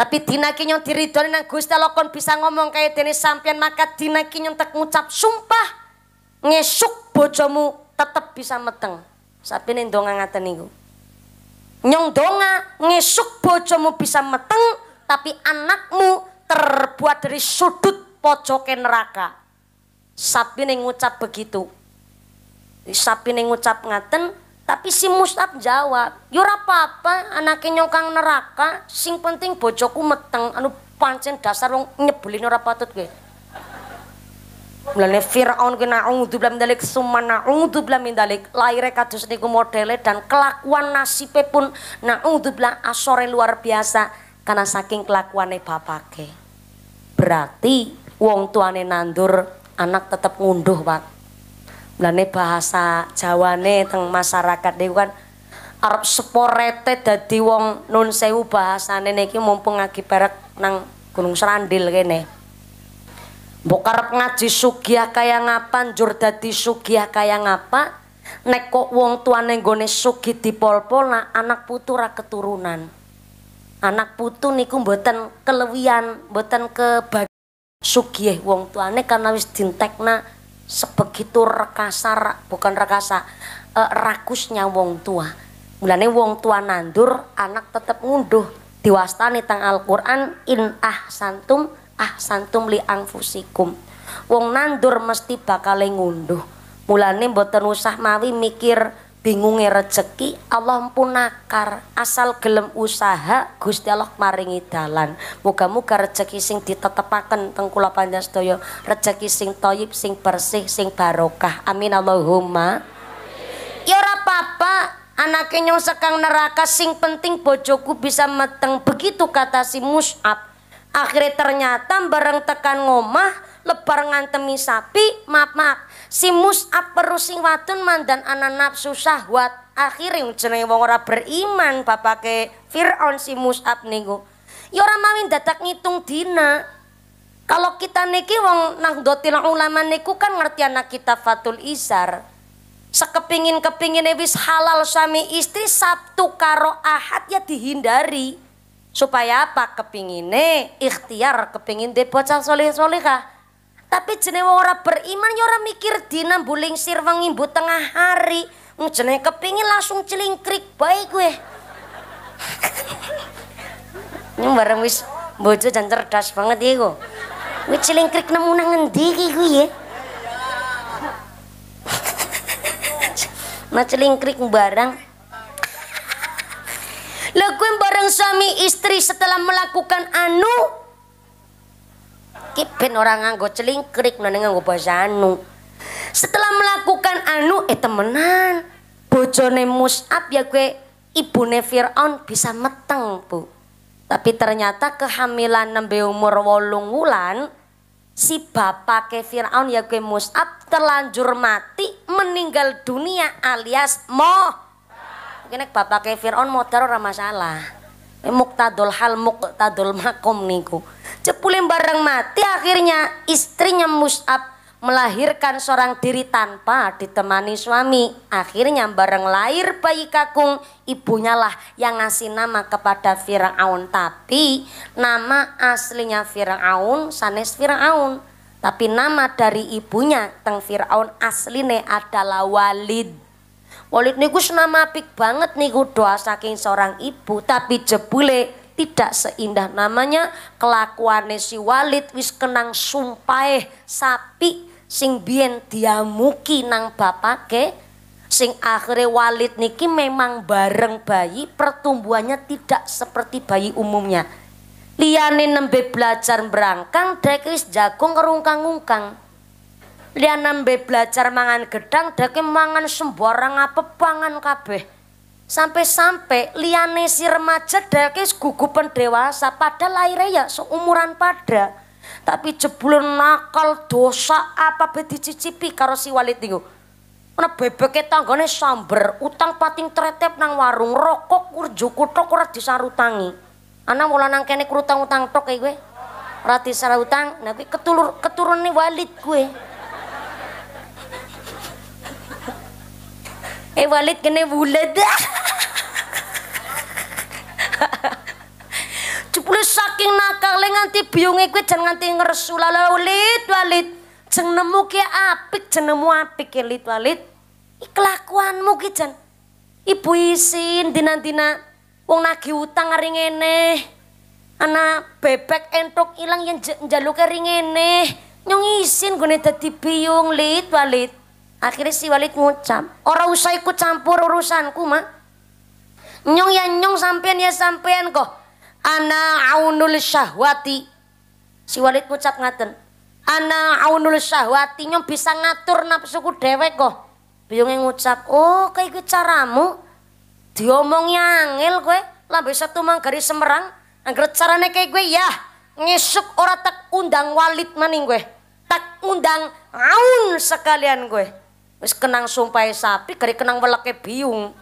Tapi dina kinyong diridoni nang Gusti Allah kon bisa ngomong kaya dene sampean maka dina kinyong tek ngucap sumpah ngesuk bojomu tetep bisa meteng. Sapine ndonga ngaten niku. Nyong donga ngesuk bojomu bisa meteng tapi anakmu terbuat dari sudut pojoke neraka. Sapine ngucap begitu. Sapine ngucap ngaten, Tapi si Musab jawab, "Yura apa-apa, anaknya nyokang neraka, sing penting bojoku meteng, anu pancen dasar wong nyebulin ora patut gue. Mulane Firaun ki na'udzu billahi min dzalik, summa na'udzu billahi min dzalik. Laire kados niku modele dan kelakuan nasibe pun na'udzu billahi asore luar biasa karena saking papa bapake. Berarti wong tuane nandur, anak tetap unduh, Pak. lane bahasa jawane teng masyarakat niku kan arep sporete dadi wong nun sewu bahasane niki mumpung ngagi perek nang Gunung Serandil kene mbok arep ngaji sugih kaya ngapa njur dadi sugih kaya ngapa nek kok wong tuane nggone sugih dipolpol nah anak putu ra keturunan anak putu niku mboten kelewian mboten kebagian sugih wong tuane karena wis dintekna sebegitu rekasa bukan rekasa eh, rakusnya wong tua mulane wong tua nandur anak tetep ngunduh diwastani tang Al-Qur'an in ahsantum ahsantum li anfusikum wong nandur mesti bakal ngunduh mulane mboten usah mawi mikir Bingungnya rezeki Allah pun nakar asal gelem usaha Gusti Allah maringi dalan muga-muga rezeki sing ditetepaken teng kula panjenengan sedaya rezeki sing toyib sing bersih sing barokah amin Allahumma ya ora apa-apa anake nyong sekang neraka sing penting bojoku bisa meteng begitu kata si Mus'ab akhirnya ternyata bareng tekan ngomah lebar ngantemi sapi maaf maaf si Mus'ab perusing wadon mandan ana nafsu syahwat akhire jenenge wong ora beriman bapake Firaun si Mus'ab niku ya ora mawin dadak ngitung dina kalau kita niki wong nang nahdotil ulama niku kan ngerti anak kita Fatul Isar sekepingin kepingin wis halal suami istri Sabtu karo Ahad ya dihindari supaya apa kepingine ikhtiar kepingin dibocah soleh solehah tapi jenis orang beriman ya orang mikir dina buling sir wengi tengah hari. jenis kepingin langsung celingkrik baik gue. Ini bareng wis bojo dan cerdas banget iku. wis celingkrik nemu nang ngendi gue ya? Nah celingkrik barang. Lah gue bareng suami istri setelah melakukan anu kipin orang ora nganggo celingkrik nang nganggo basa anu setelah melakukan anu eh temenan bojone Mus'ab ya gue ibune Fir'aun bisa meteng bu tapi ternyata kehamilan nembe umur wolung wulan si bapak ke Fir'aun ya gue Mus'ab terlanjur mati meninggal dunia alias moh mungkin bapak ke Fir'aun modar orang masalah muktadul hal muktadul makom niku cepulin bareng mati akhirnya istrinya Mus'ab melahirkan seorang diri tanpa ditemani suami akhirnya bareng lahir bayi kakung ibunya lah yang ngasih nama kepada Fir'aun tapi nama aslinya Fir'aun sanes Fir'aun tapi nama dari ibunya teng Fir'aun asline adalah Walid Walid niku nama apik banget niku doa saking seorang ibu tapi jebule tidak seindah namanya kelakuannya si Walid wis kenang sumpae sapi sing biyen muki nang bapake sing akhirnya Walid niki memang bareng bayi pertumbuhannya tidak seperti bayi umumnya liyane nembe belajar berangkang dek wis jagung kerungkang-ungkang Lianan be belajar mangan gedang dake mangan sembarang apa pangan kabeh sampai-sampai liane si remaja deke gugupan dewasa pada lahirnya ya seumuran pada tapi jebul nakal dosa apa be cicipi karo si walid mana bebek bebeke tanggane samber utang pating tretep nang warung rokok kurju kutok disarutangi anak mula nang kene kurutang utang tok e kowe ora disarutang nah keturun keturun nih walid gue. Eh walid, कने भूल Cepule saking nakal nganti biunge kuwi jan nganti ngresu lalu walid walid jeng nemu ki apik jeng apik ki walid iklakuanmu ki jan ibu isin dinan-dina, wong nagih utang ari ngene anak bebek entuk ilang yen njaluk ari ngene nyong isin gone dadi biung lit walid Akhirnya si walid ngucap, orang usah ikut campur urusanku mak. Nyong ya nyong sampean ya sampean kok. Ana aunul syahwati. Si walid ngucap ngaten. Ana aunul syahwati nyong bisa ngatur nafsuku dewek kok. Biyongnya ngucap, oh kayak gitu caramu. Diomong angel gue, lambe satu manggari semerang. Angger carane kayak gue ya. Ngesuk ora tak undang walid maning gue. Tak undang aun sekalian gue. Wis kenang sumpahe sapi, gari kenang weleke biung.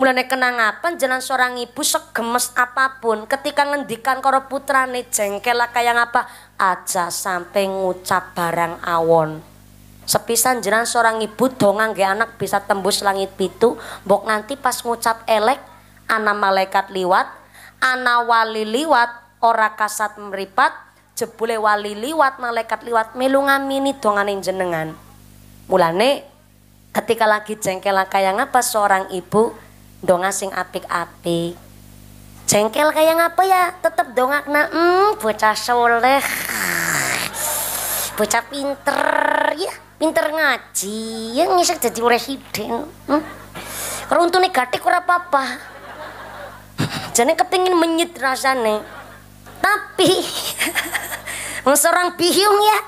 Mulane kenang apa? jalan seorang ibu segemes apapun ketika ngendikan putra putrane jengkel kayak apa? aja sampai ngucap barang awon. Sepisan jalan seorang ibu dongang gak anak bisa tembus langit pitu, Bok nanti pas ngucap elek ana malaikat liwat, ana wali liwat, ora kasat meripat, jebule wali liwat malaikat liwat melu ngamini dongane jenengan. Mulane ketika lagi lah kayak ngapa seorang ibu donga sing apik-apik jengkel kayak ngapa ya tetep dongak na hmm, bocah soleh bocah pinter ya pinter ngaji ya ngisek jadi residen hmm? kalau untuk negatif kurang apa-apa jadi kepingin menyit rasanya tapi seorang bihung ya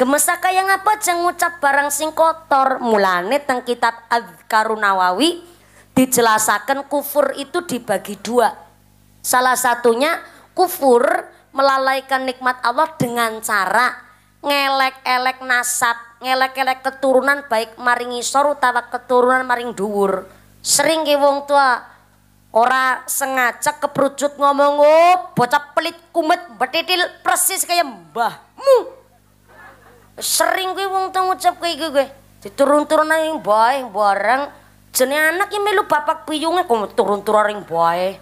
Gemesa yang apa? jeng ngucap barang sing kotor mulane teng kitab Adhkaru Nawawi dijelasaken kufur itu dibagi dua salah satunya kufur melalaikan nikmat Allah dengan cara ngelek-elek nasab ngelek-elek keturunan baik maring isor utawa keturunan maring dhuwur sering ke wong tua ora sengaja keperucut ngomong oh bocah pelit kumet betitil persis kayak mbahmu sering gue wong tuh ngucap kayak gue gue diturun turun nang yang boy bareng jenis anak yang melu bapak piyungnya kau turun turun ring bae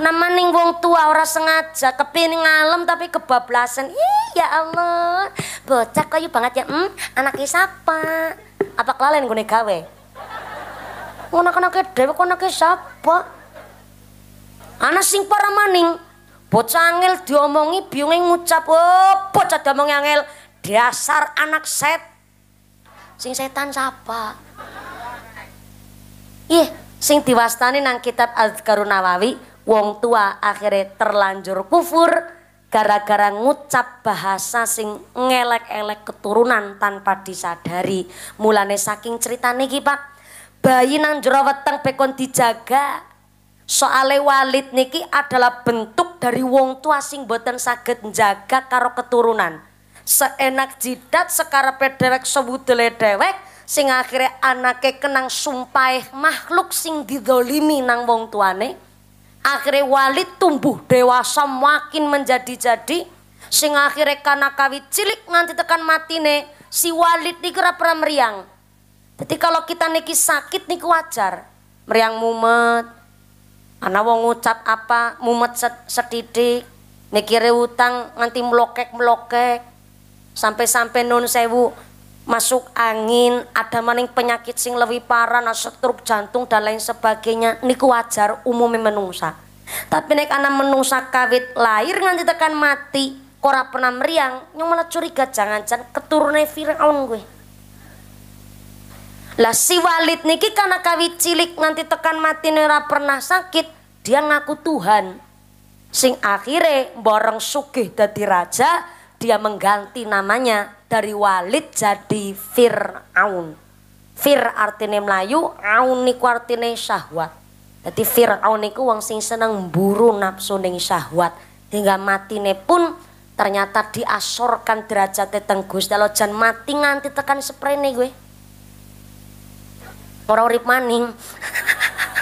nama neng wong tua ora sengaja kepining ngalem tapi kebablasan iya allah bocah kayu banget ya hmm anak sapa? apa kelalen gune gawe anak anak kayak dewa kau sapa? ana anak sing para maning bocah angel diomongi biungnya ngucap oh bocah diomongi angel Dasar anak set. Sing setan siapa? Ih, sing diwastani nang kitab al karunawawi, wong tua akhirnya terlanjur kufur gara-gara ngucap bahasa sing ngelek-elek keturunan tanpa disadari. Mulane saking ceritane niki Pak. Bayi nang jero weteng pekon dijaga. Soale walid niki adalah bentuk dari wong tua sing boten saged njaga karo keturunan seenak jidat sekarang dhewek sewudele dewek sing akhirnya anaknya kenang sumpai makhluk sing didolimi nang wong tuane akhirnya Walid tumbuh dewasa makin menjadi-jadi sing karena kawi cilik nganti tekan matine si Walid dikira pernah meriang jadi kalau kita niki sakit niku wajar meriang mumet anak wong ngucap apa mumet sedidik mikirnya utang nganti melokek-melokek sampai-sampai nun sewu masuk angin ada maning penyakit sing lebih parah nah stroke jantung dan lain sebagainya niku wajar umumnya menungsa tapi naik anak menungsa kawit lahir nganti tekan mati kora pernah meriang nyong malah curiga jangan-jangan keturunan Fir'aun gue lah si Walid niki karena kawit cilik nganti tekan mati nera pernah sakit dia ngaku Tuhan sing akhirnya borong sugih dadi raja dia mengganti namanya dari Walid jadi Fir'aun. Fir artine Melayu, aun niku artine syahwat. Jadi Fir'aun niku wong sing seneng buru nafsu ning syahwat hingga matine pun ternyata diasorkan derajatnya teng Gusti Allah jan mati nganti tekan seprene gue. Ora urip maning.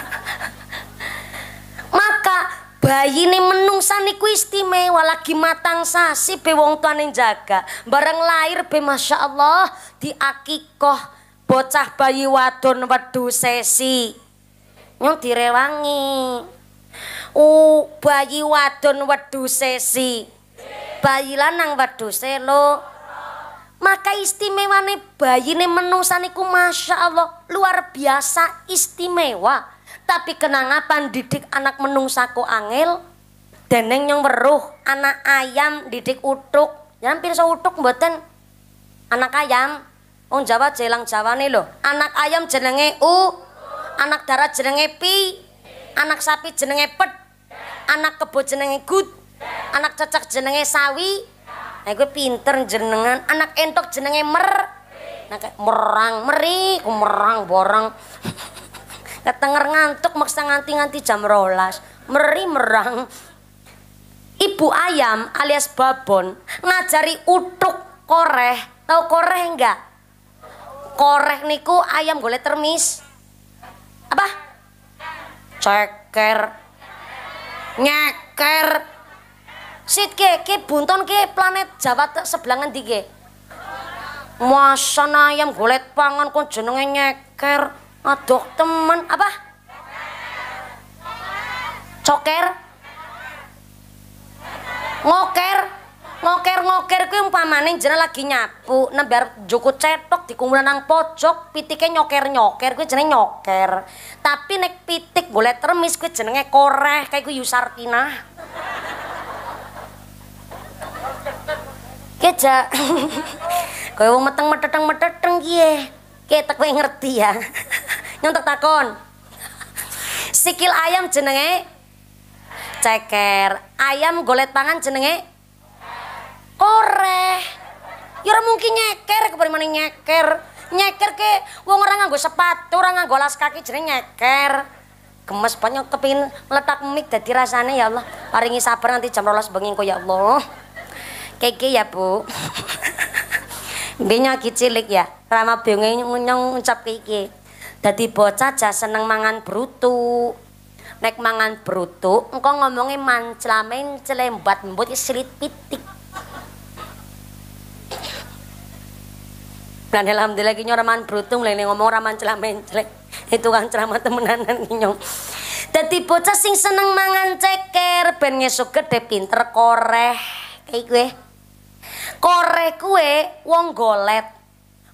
bayi ini menungsa niku istimewa lagi matang sasi be wong tuane jaga bareng lahir be masya Allah di bocah bayi wadon wedu sesi nyong direwangi u bayi wadon wedu sesi bayi lanang wedu selo maka istimewa nih bayi ini menungsa niku masya Allah luar biasa istimewa tapi kenangapan didik anak menung sako angel deneng yang weruh anak ayam didik utuk ya hampir so utuk mboten anak ayam Wong Jawa jelang Jawa nih loh anak ayam jenenge u anak darat jenenge pi anak sapi jenenge pet anak kebo jenenge gut anak cecak jenenge sawi nah gue pinter jenengan anak entok jenenge mer nah, merang meri merang borang ketenger ngantuk maksa nganti-nganti jam rolas meri merang ibu ayam alias babon ngajari utuk koreh tau koreh enggak koreh niku ayam golek termis apa ceker nyeker sit ke ke ke planet jawa sebelah di ke masa ayam golek pangan kok jenenge nyeker ngadok temen apa coker ngoker ngoker ngoker kuwi umpamane jeneng lagi nyapu nembar joko cetok di dikumpulan nang pojok pitike nyoker nyoker kuwi jenenge nyoker tapi nek pitik golek termis kuwi jenenge koreh kayak kuwi Yusartina Keja. Kowe wong meteng meteteng meteteng kiye. Kita kue ngerti ya. Nyontek takon. Sikil ayam jenenge ceker. Ayam golet pangan jenenge koreh. Ya orang mungkin nyeker keprimane nyeker. Nyeker ke wong orang nganggo sepatu, orang nganggo las kaki jenenge nyeker. Gemes banyak kepingin meletak mik jadi rasanya ya Allah. Paringi sabar nanti jam rolas bengi ya Allah. Keke ya Bu. binyak kicilik ya. Rama bingung ngucap kiki, Dadi bocah aja seneng mangan brutu. Nek mangan brutu, engko ngomongi manclamen celembat mbut silit pitik. Dan alhamdulillah ki nyoraman brutu mulai ngomong raman celeng, Itu kan ceramah temenanan nyong. Dadi bocah sing seneng mangan ceker ben ngesuk gede pinter koreh. Kayak gue. Koreh kue wong golet.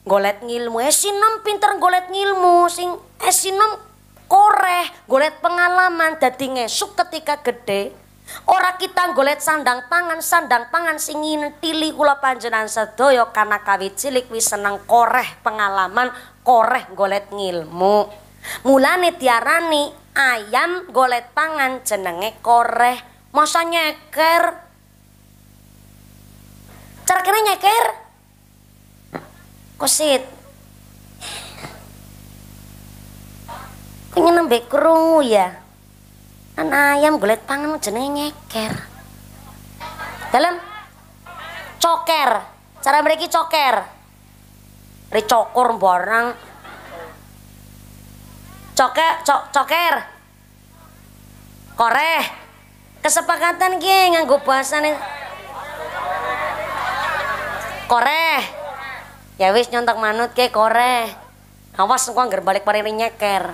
golet ngilmu eh sinom pinter golet ngilmu sing eh sinom koreh golet pengalaman dadi ngesuk ketika gede ora kita golet sandang pangan sandang pangan sing tili kula panjenan sedoyo karena kawit cilik wis seneng koreh pengalaman koreh golet ngilmu mulane tiarani ayam golet pangan jenenge koreh masa nyeker cara nyeker kosit pengen nembe krungu ya kan ayam golet pangan jenenge nyeker dalam coker cara mereka coker cokor barang coker cok coker koreh kesepakatan ki nganggo bahasane koreh ya wis nyontak manut ke kore awas engko anggar balik pari nyeker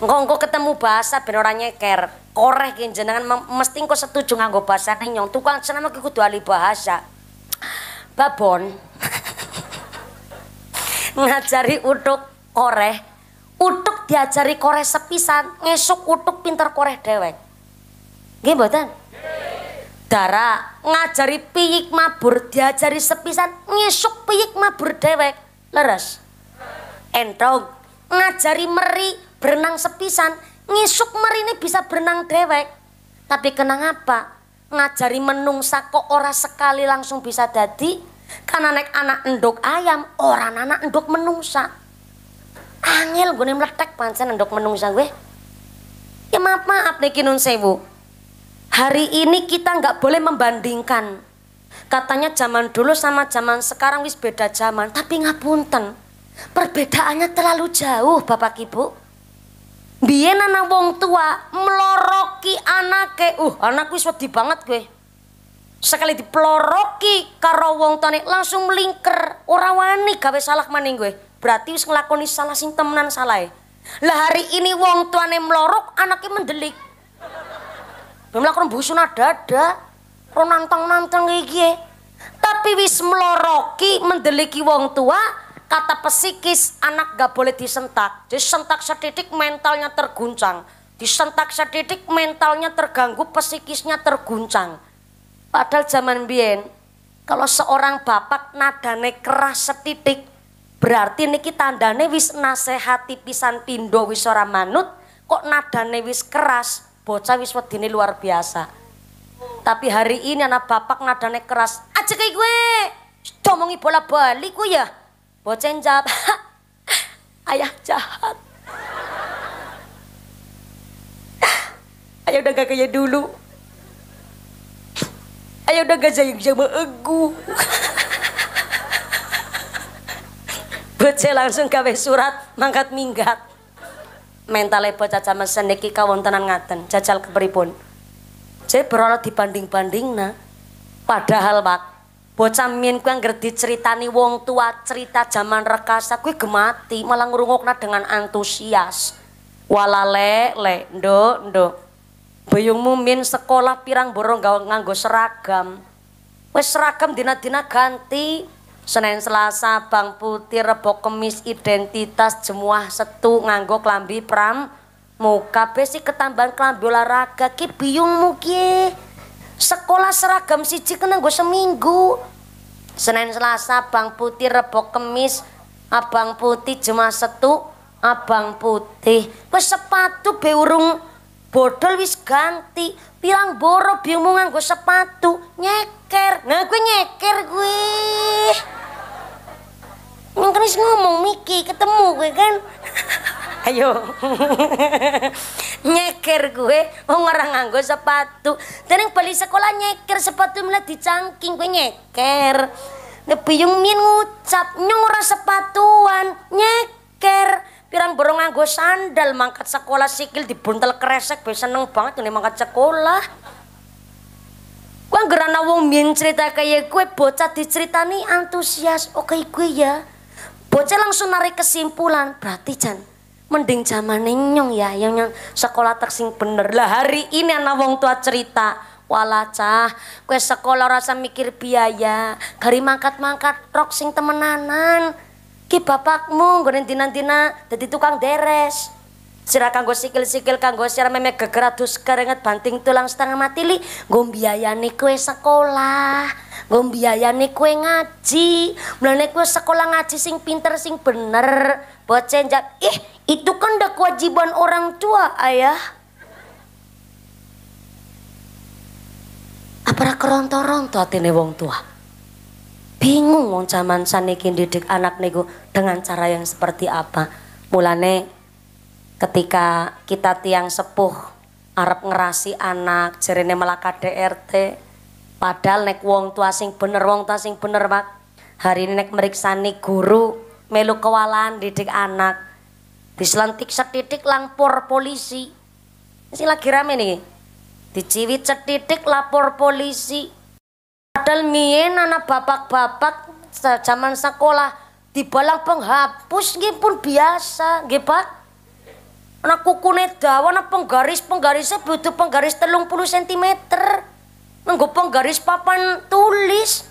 engko engko ketemu bahasa ben ora nyeker koreh ki jenengan mesti engko setuju nganggo bahasa nyong tukang senama ki kudu ahli bahasa babon ngajari utuk koreh utuk diajari koreh sepisan ngesuk utuk pinter koreh dewek nggih mboten Dara ngajari piyik mabur diajari sepisan ngisuk piyik mabur dewek. Leres. Entong ngajari meri berenang sepisan ngisuk meri ini bisa berenang dewek. Tapi kenang apa? Ngajari menungsa kok ora sekali langsung bisa dadi karena naik anak endok ayam orang anak endok menungsa. Angel gue meletek pancen endok menungsa gue. Ya maaf maaf nih kinun sewu. Hari ini kita nggak boleh membandingkan. Katanya zaman dulu sama zaman sekarang wis beda zaman, tapi ngapunten. Perbedaannya terlalu jauh, Bapak Ibu. Biyen anak wong tua meloroki anake. Uh, anak wis wedi banget gue. Sekali diploroki karo wong tuane langsung melingker, ora wani gawe salah maning gue. Berarti wis nglakoni salah sing temenan salah. Lah hari ini wong tuane melorok, anaknya mendelik. Memang aku busuna dada. Ro nantang-nantang Tapi wis meloroki mendeliki wong tua. Kata pesikis anak gak boleh disentak. Disentak sedikit mentalnya terguncang. Disentak sedikit mentalnya terganggu, pesikisnya terguncang. Padahal zaman bien, kalau seorang bapak nadane keras setitik, berarti niki tandane wis nasehati pisan pindo wis ora manut, kok nada nadane wis keras, bocah wis wedine luar biasa. Tapi hari ini anak bapak nadane keras. Aja kayak gue. Domongi bola balik gue ya. Bocen jawab. Ayah jahat. Ayah udah gak kayak dulu. Ayah udah gak sayang sama aku. Bocah langsung kawe surat mangkat minggat mental ibu caca mesen niki kawontenan ngaten jajal keberipun jadi berolah dibanding-banding nah padahal pak bocah mien kuwi anggere ceritani wong tua cerita zaman rekasa ku gemati malah ngurungokna dengan antusias wala le le ndo bayung buyungmu min sekolah pirang borong nganggo seragam wes seragam dina-dina ganti Senin Selasa Bang Putih Rebo Kemis identitas jemuah setu nganggo klambi pram muka besi ketambahan klambi olahraga ki biung muki sekolah seragam siji kena gue seminggu Senin Selasa Bang Putih Rebo Kemis Abang Putih jemuah setu Abang Putih wes sepatu beurung bodol wis ganti bilang boro biung nganggo sepatu nyeker nah gue nyeker gue Mungkin Kris ngomong Miki ketemu gue kan ayo nyeker gue oh orang nganggo sepatu dan yang balik sekolah nyeker sepatu malah dicangking gue nyeker ngebiyung min ngucap ora sepatuan nyeker pirang borong nganggo sandal mangkat sekolah sikil dibuntel kresek be seneng banget ini mangkat sekolah gue gerana wong min cerita kayak gue bocah diceritani antusias oke gue ya Bocah langsung narik kesimpulan, berarti Jan mending zaman nenyong ya, yang yang sekolah tersing bener lah. Hari ini anak wong tua cerita, wala cah, kue sekolah rasa mikir biaya, gari mangkat-mangkat rok sing temenanan. Ki bapakmu, gue nanti-nanti jadi tukang deres sira kanggo sikil-sikil kanggo sira memek kekeratus kerenget banting tulang setengah mati li nggo mbiayani kowe sekolah nggo mbiayani kowe ngaji mlane kowe sekolah ngaji sing pinter sing bener buat jak ih itu kan udah kewajiban orang tua ayah apa keronto-ronto atine wong tua bingung wong zaman saniki didik anak nego dengan cara yang seperti apa mulane ketika kita tiang sepuh arep ngerasi anak jerene melaka DRT padahal nek wong tua sing bener wong tua sing bener Pak hari ini nek meriksani guru melu kewalan didik anak diselentik setitik lapor polisi ini lagi rame nih diciwit setitik lapor polisi padahal mien anak bapak-bapak zaman sekolah dibalang penghapus nggih pun biasa nggih Pak ana kukune dawa ana penggaris penggarisnya butuh penggaris telung puluh sentimeter. Nenggo penggaris papan tulis.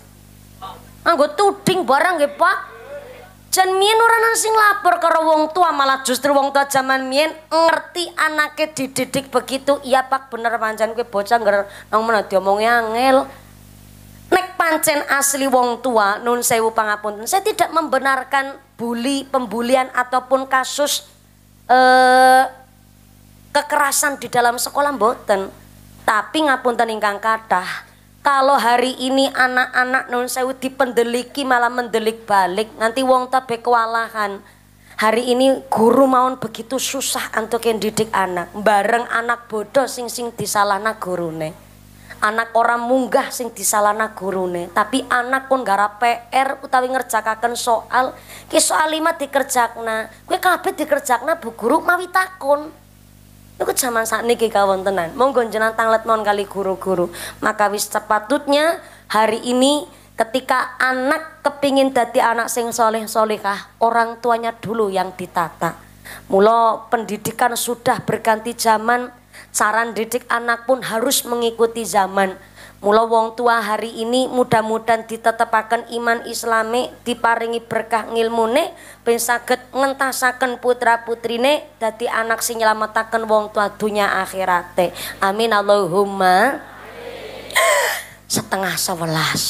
Anggo tuding barang nggih, Pak. Jan mien ora nang sing lapor karo wong tua, malah justru wong tua zaman mien ngerti anake dididik begitu. Iya, Pak, bener pancen kuwi bocah ngger nang menawa diomongi angel. Nek pancen asli wong tua, nun sewu pangapunten. Saya tidak membenarkan bully, pembulian ataupun kasus eh, kekerasan di dalam sekolah mboten tapi ngapun ingkang kathah kalau hari ini anak-anak non sewu dipendeliki malah mendelik balik nanti wong tabe kewalahan hari ini guru maun begitu susah untuk didik anak bareng anak bodoh sing sing disalahna gurune anak orang munggah sing disalana gurune tapi anak pun gara PR utawi ngerjakaken soal ki soal lima dikerjakna kue kabeh dikerjakna bu guru mawi takon Niku zaman saat kawan tenan Monggo tanglet mon kali guru-guru. Maka wis sepatutnya hari ini ketika anak kepingin dadi anak sing soleh solehah orang tuanya dulu yang ditata. mulo pendidikan sudah berganti zaman Saran didik anak pun harus mengikuti zaman. Mula wong tua hari ini mudah-mudahan ditetapkan iman islami diparingi berkah ngilmune ben saged ngentasaken putra-putrine dadi anak sing nyelametaken wong tua dunya akhirate. Amin Allahumma. Setengah sebelas.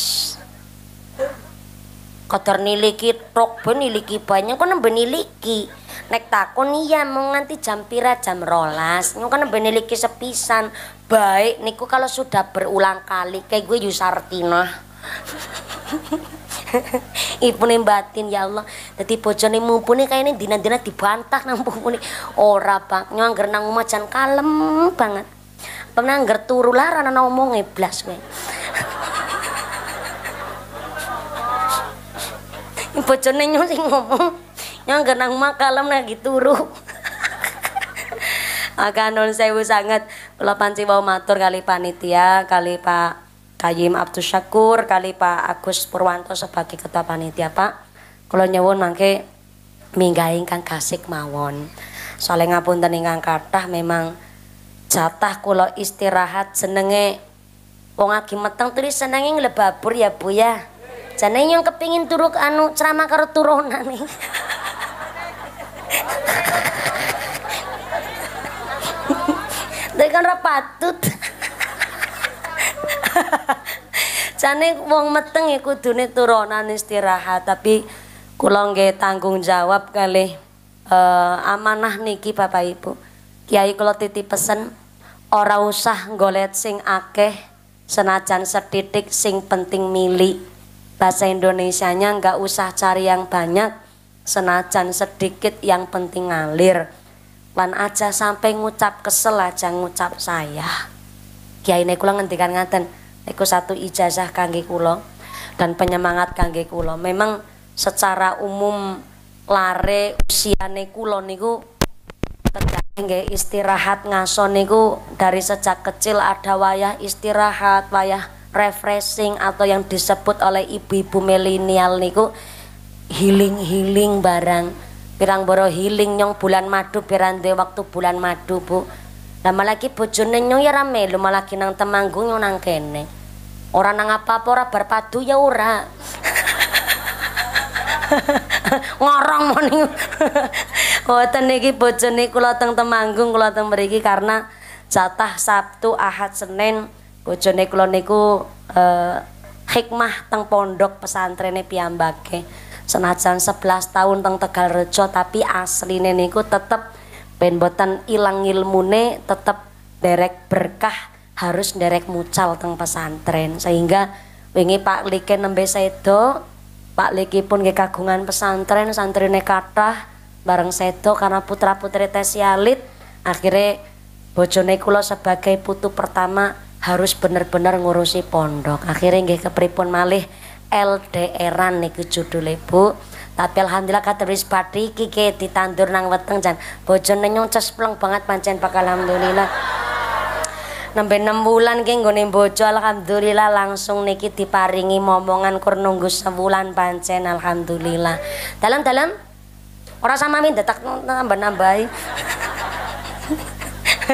kotor niliki tok ben niliki banyak kok nembe niliki. nek takon iya mau nganti jam pira jam rolas nyong kan beneliki sepisan baik niku kalau sudah berulang kali kayak gue yusartina Ibu nih batin ya Allah, jadi bojone mumpuni kayak dina-dina dibantah nang mumpuni. Ora bang, nyangger nang rumah jangan kalem banget. Pernah nggak turu lara nana omong ngeblas gue. Ibu bojone nyusih ngomong. yang genang makalem lagi turu akan non sewu sangat pelapan panci bau matur kali panitia kali Pak Kayim Abdus Syakur kali Pak Agus Purwanto sebagai ketua panitia Pak Kalau nyewon mangke minggahi kan kasik mawon soalnya ngapun ingkang kartah memang jatah kulo istirahat senenge wong lagi meteng senengin senenge pur ya Bu ya jenenge yang kepingin turuk anu ceramah karo turunan nih Tapi kan rapatut. Jane wong meteng ya kudune turunan istirahat, tapi kula nggih tanggung jawab kalih eh, amanah niki Bapak Ibu. Kiai kula titip pesan ora usah golet sing akeh senajan setitik sing penting milik bahasa Indonesianya nggak usah cari yang banyak senajan sedikit yang penting ngalir lan aja sampai ngucap kesel aja ngucap saya kiai ini kula ngendikan ngaten iku satu ijazah kangge kula dan penyemangat kangge kula memang secara umum lare usia kula niku nggih istirahat ngaso niku dari sejak kecil ada wayah istirahat, wayah refreshing atau yang disebut oleh ibu-ibu milenial niku healing-healing barang pirang boro healing nyong bulan madu pirang de waktu bulan madu bu lama lagi bojone nyong ya rame lu malaki nang temanggung nyong nang kene orang nang apa apa ora berpadu ya ora ngorong moni kota niki bojone kula teng temanggung kula teng mriki karena jatah Sabtu Ahad Senin bojone kula niku eh, hikmah teng pondok pesantrene piyambake senajan 11 tahun teng Tegal Rejo tapi asline niku tetep ben boten ilang ilmune tetep derek berkah harus derek mucal teng pesantren sehingga wingi Pak Like nembe sedo Pak Liki pun kagungan pesantren santrine kathah bareng sedo karena putra-putri tesialit akhirnya bojone kula sebagai putu pertama harus benar-benar ngurusi pondok akhirnya nggih kepripun malih LDRan niku judule Bu. Tapi alhamdulillah katulis padi kike ditandur nang weteng jan bojone nyong cespleng banget pancen bakal alhamdulillah. Nembe 6 bulan ki nggone bojo alhamdulillah langsung niki diparingi momongan kur nunggu sewulan pancen alhamdulillah. Dalam-dalam ora sama min detak nambah-nambahi.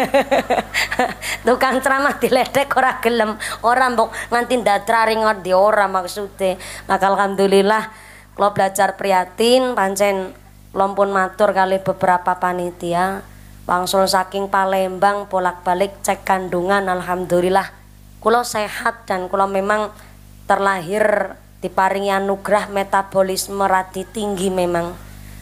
Tukang ceramah diledek ora gelem, orang mbok nganti ndatraring di ora maksude. Maka alhamdulillah kalau belajar priatin pancen lompon matur kali beberapa panitia. langsung saking Palembang bolak-balik cek kandungan alhamdulillah kulo sehat dan kulo memang terlahir diparingi anugerah metabolisme radi tinggi memang.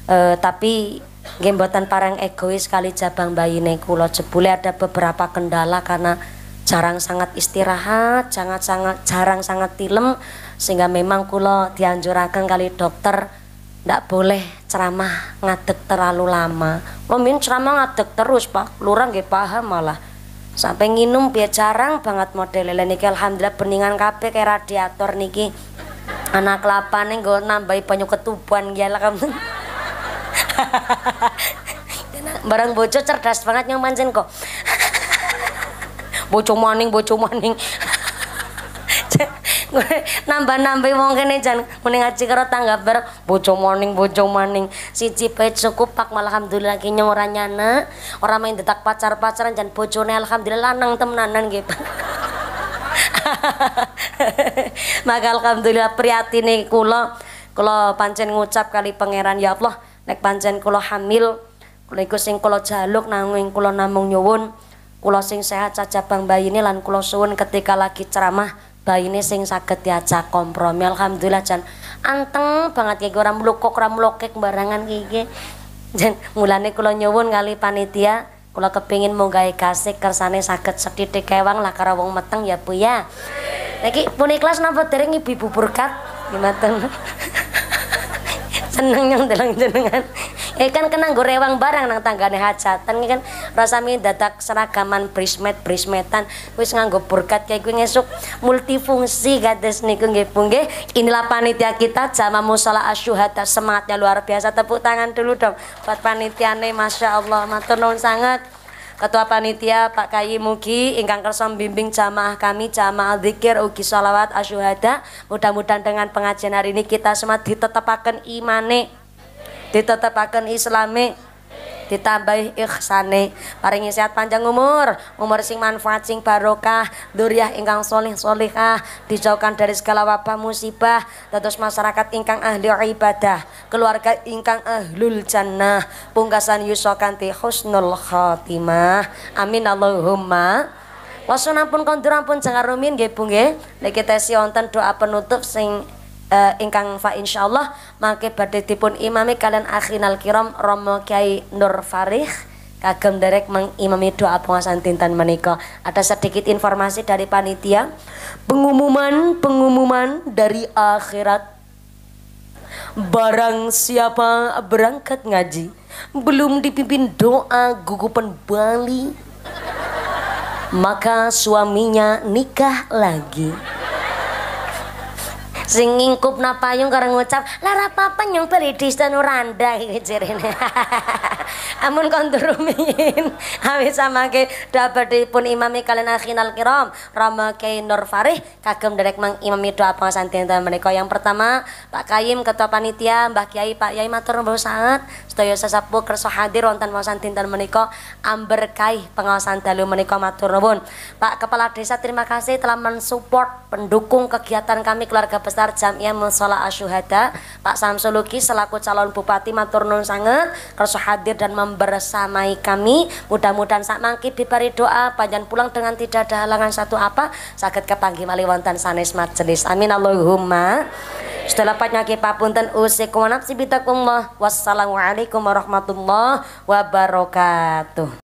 E, tapi Gembotan parang egois kali jabang bayine kulo jebule ada beberapa kendala karena jarang sangat istirahat, sangat sangat jarang sangat tilem sehingga memang kulo dianjurakan kali dokter ndak boleh ceramah ngadek terlalu lama. min ceramah ngadek terus pak, lurang nggih paham malah. Sampai nginum biar jarang banget model niki alhamdulillah beningan kape kayak radiator niki. Anak kelapa nih gue nambahi banyu ketubuan ya kamu. barang bocor cerdas banget yang mancing kok Bocor maning bocor maning nambah-nambah wong kene jan muni ngaji karo tangga ber bocor maning bojo maning siji pet cukup pak malah alhamdulillah ki ora nyana Orang main detak pacar-pacaran jan bojone alhamdulillah lanang temenanan nggih gitu. maka alhamdulillah priyatine kula kula pancen ngucap kali pangeran ya Allah nek pancen kula hamil kula sing kula jaluk nanging kula namung nyuwun kula sing sehat cacabang bayine lan kula suwun ketika lagi ceramah bayine sing saged diajak kompromi alhamdulillah jan anteng banget iki ora mlukok ora mlokek barangan iki jan mulane kula nyuwun kali panitia kula kepingin munggahe kasih kersane saged setitik kewang lah karo wong meteng ya Bu ya. Niki pun ikhlas napa dereng ibu-ibu berkat gimana? seneng yang telung jenengan eh kan kena gorewang barang nang tanggane hajatan kan rasami dadak seragaman prismet prismetan wis nganggo berkat kayak gue ngesuk multifungsi gates niku nggih pun inilah panitia kita jama musala asyuhata semangatnya luar biasa tepuk tangan dulu dong buat panitiane masya Allah matur nuwun sangat Ketua Panitia Pak Kayi Mugi ingkang kersa bimbing jamaah kami jamaah zikir ugi sholawat asyuhada mudah-mudahan dengan pengajian hari ini kita semua ditetapkan imane ditetapkan islami ditambah ikhsane paringi sehat panjang umur umur sing manfaat sing barokah duriah ingkang solih solihah dijauhkan dari segala wabah musibah terus masyarakat ingkang ahli ibadah keluarga ingkang ahlul jannah pungkasan yusokanti husnul khatimah amin Allahumma Wasunam pun kondur ampun jangan rumin nggih Bu Niki tesi wonten doa penutup sing Eh, ingkang fa insyaallah mangke badhe dipun imami kalian akhinal kiram Romo Kiai Nur Farih kagem derek mengimami doa penguasaan tintan menika. Ada sedikit informasi dari panitia. Pengumuman pengumuman dari akhirat. Barang siapa berangkat ngaji belum dipimpin doa gugupan Bali maka suaminya nikah lagi sing na payung karo ngucap lara papa nyong beli distan uranda iki jerene amun kon turumiyin awis samangke pun imami kalian akhinal kiram Rama ke Nur Farih kagem derek mang imami doa pengasan tinta menika yang pertama Pak Kayim ketua panitia Mbah Kiai Pak Yai matur nuwun sanget sedaya sesepuh kersa hadir wonten wasan dinten menika amber Kai pengawasan dalu menika matur nuwun Pak Kepala Desa terima kasih telah mensupport pendukung kegiatan kami keluarga besar Antar Jamia Musola Asyuhada Pak Samsuluki selaku calon Bupati Maturnun sangat kerso hadir dan membersamai kami mudah-mudahan sak mangki bibari doa panjang pulang dengan tidak ada halangan satu apa sakit kepanggi wantan sanes majelis amin Allahumma setelah penyakit papunten usik wanap sibitakumullah wassalamualaikum warahmatullahi wabarakatuh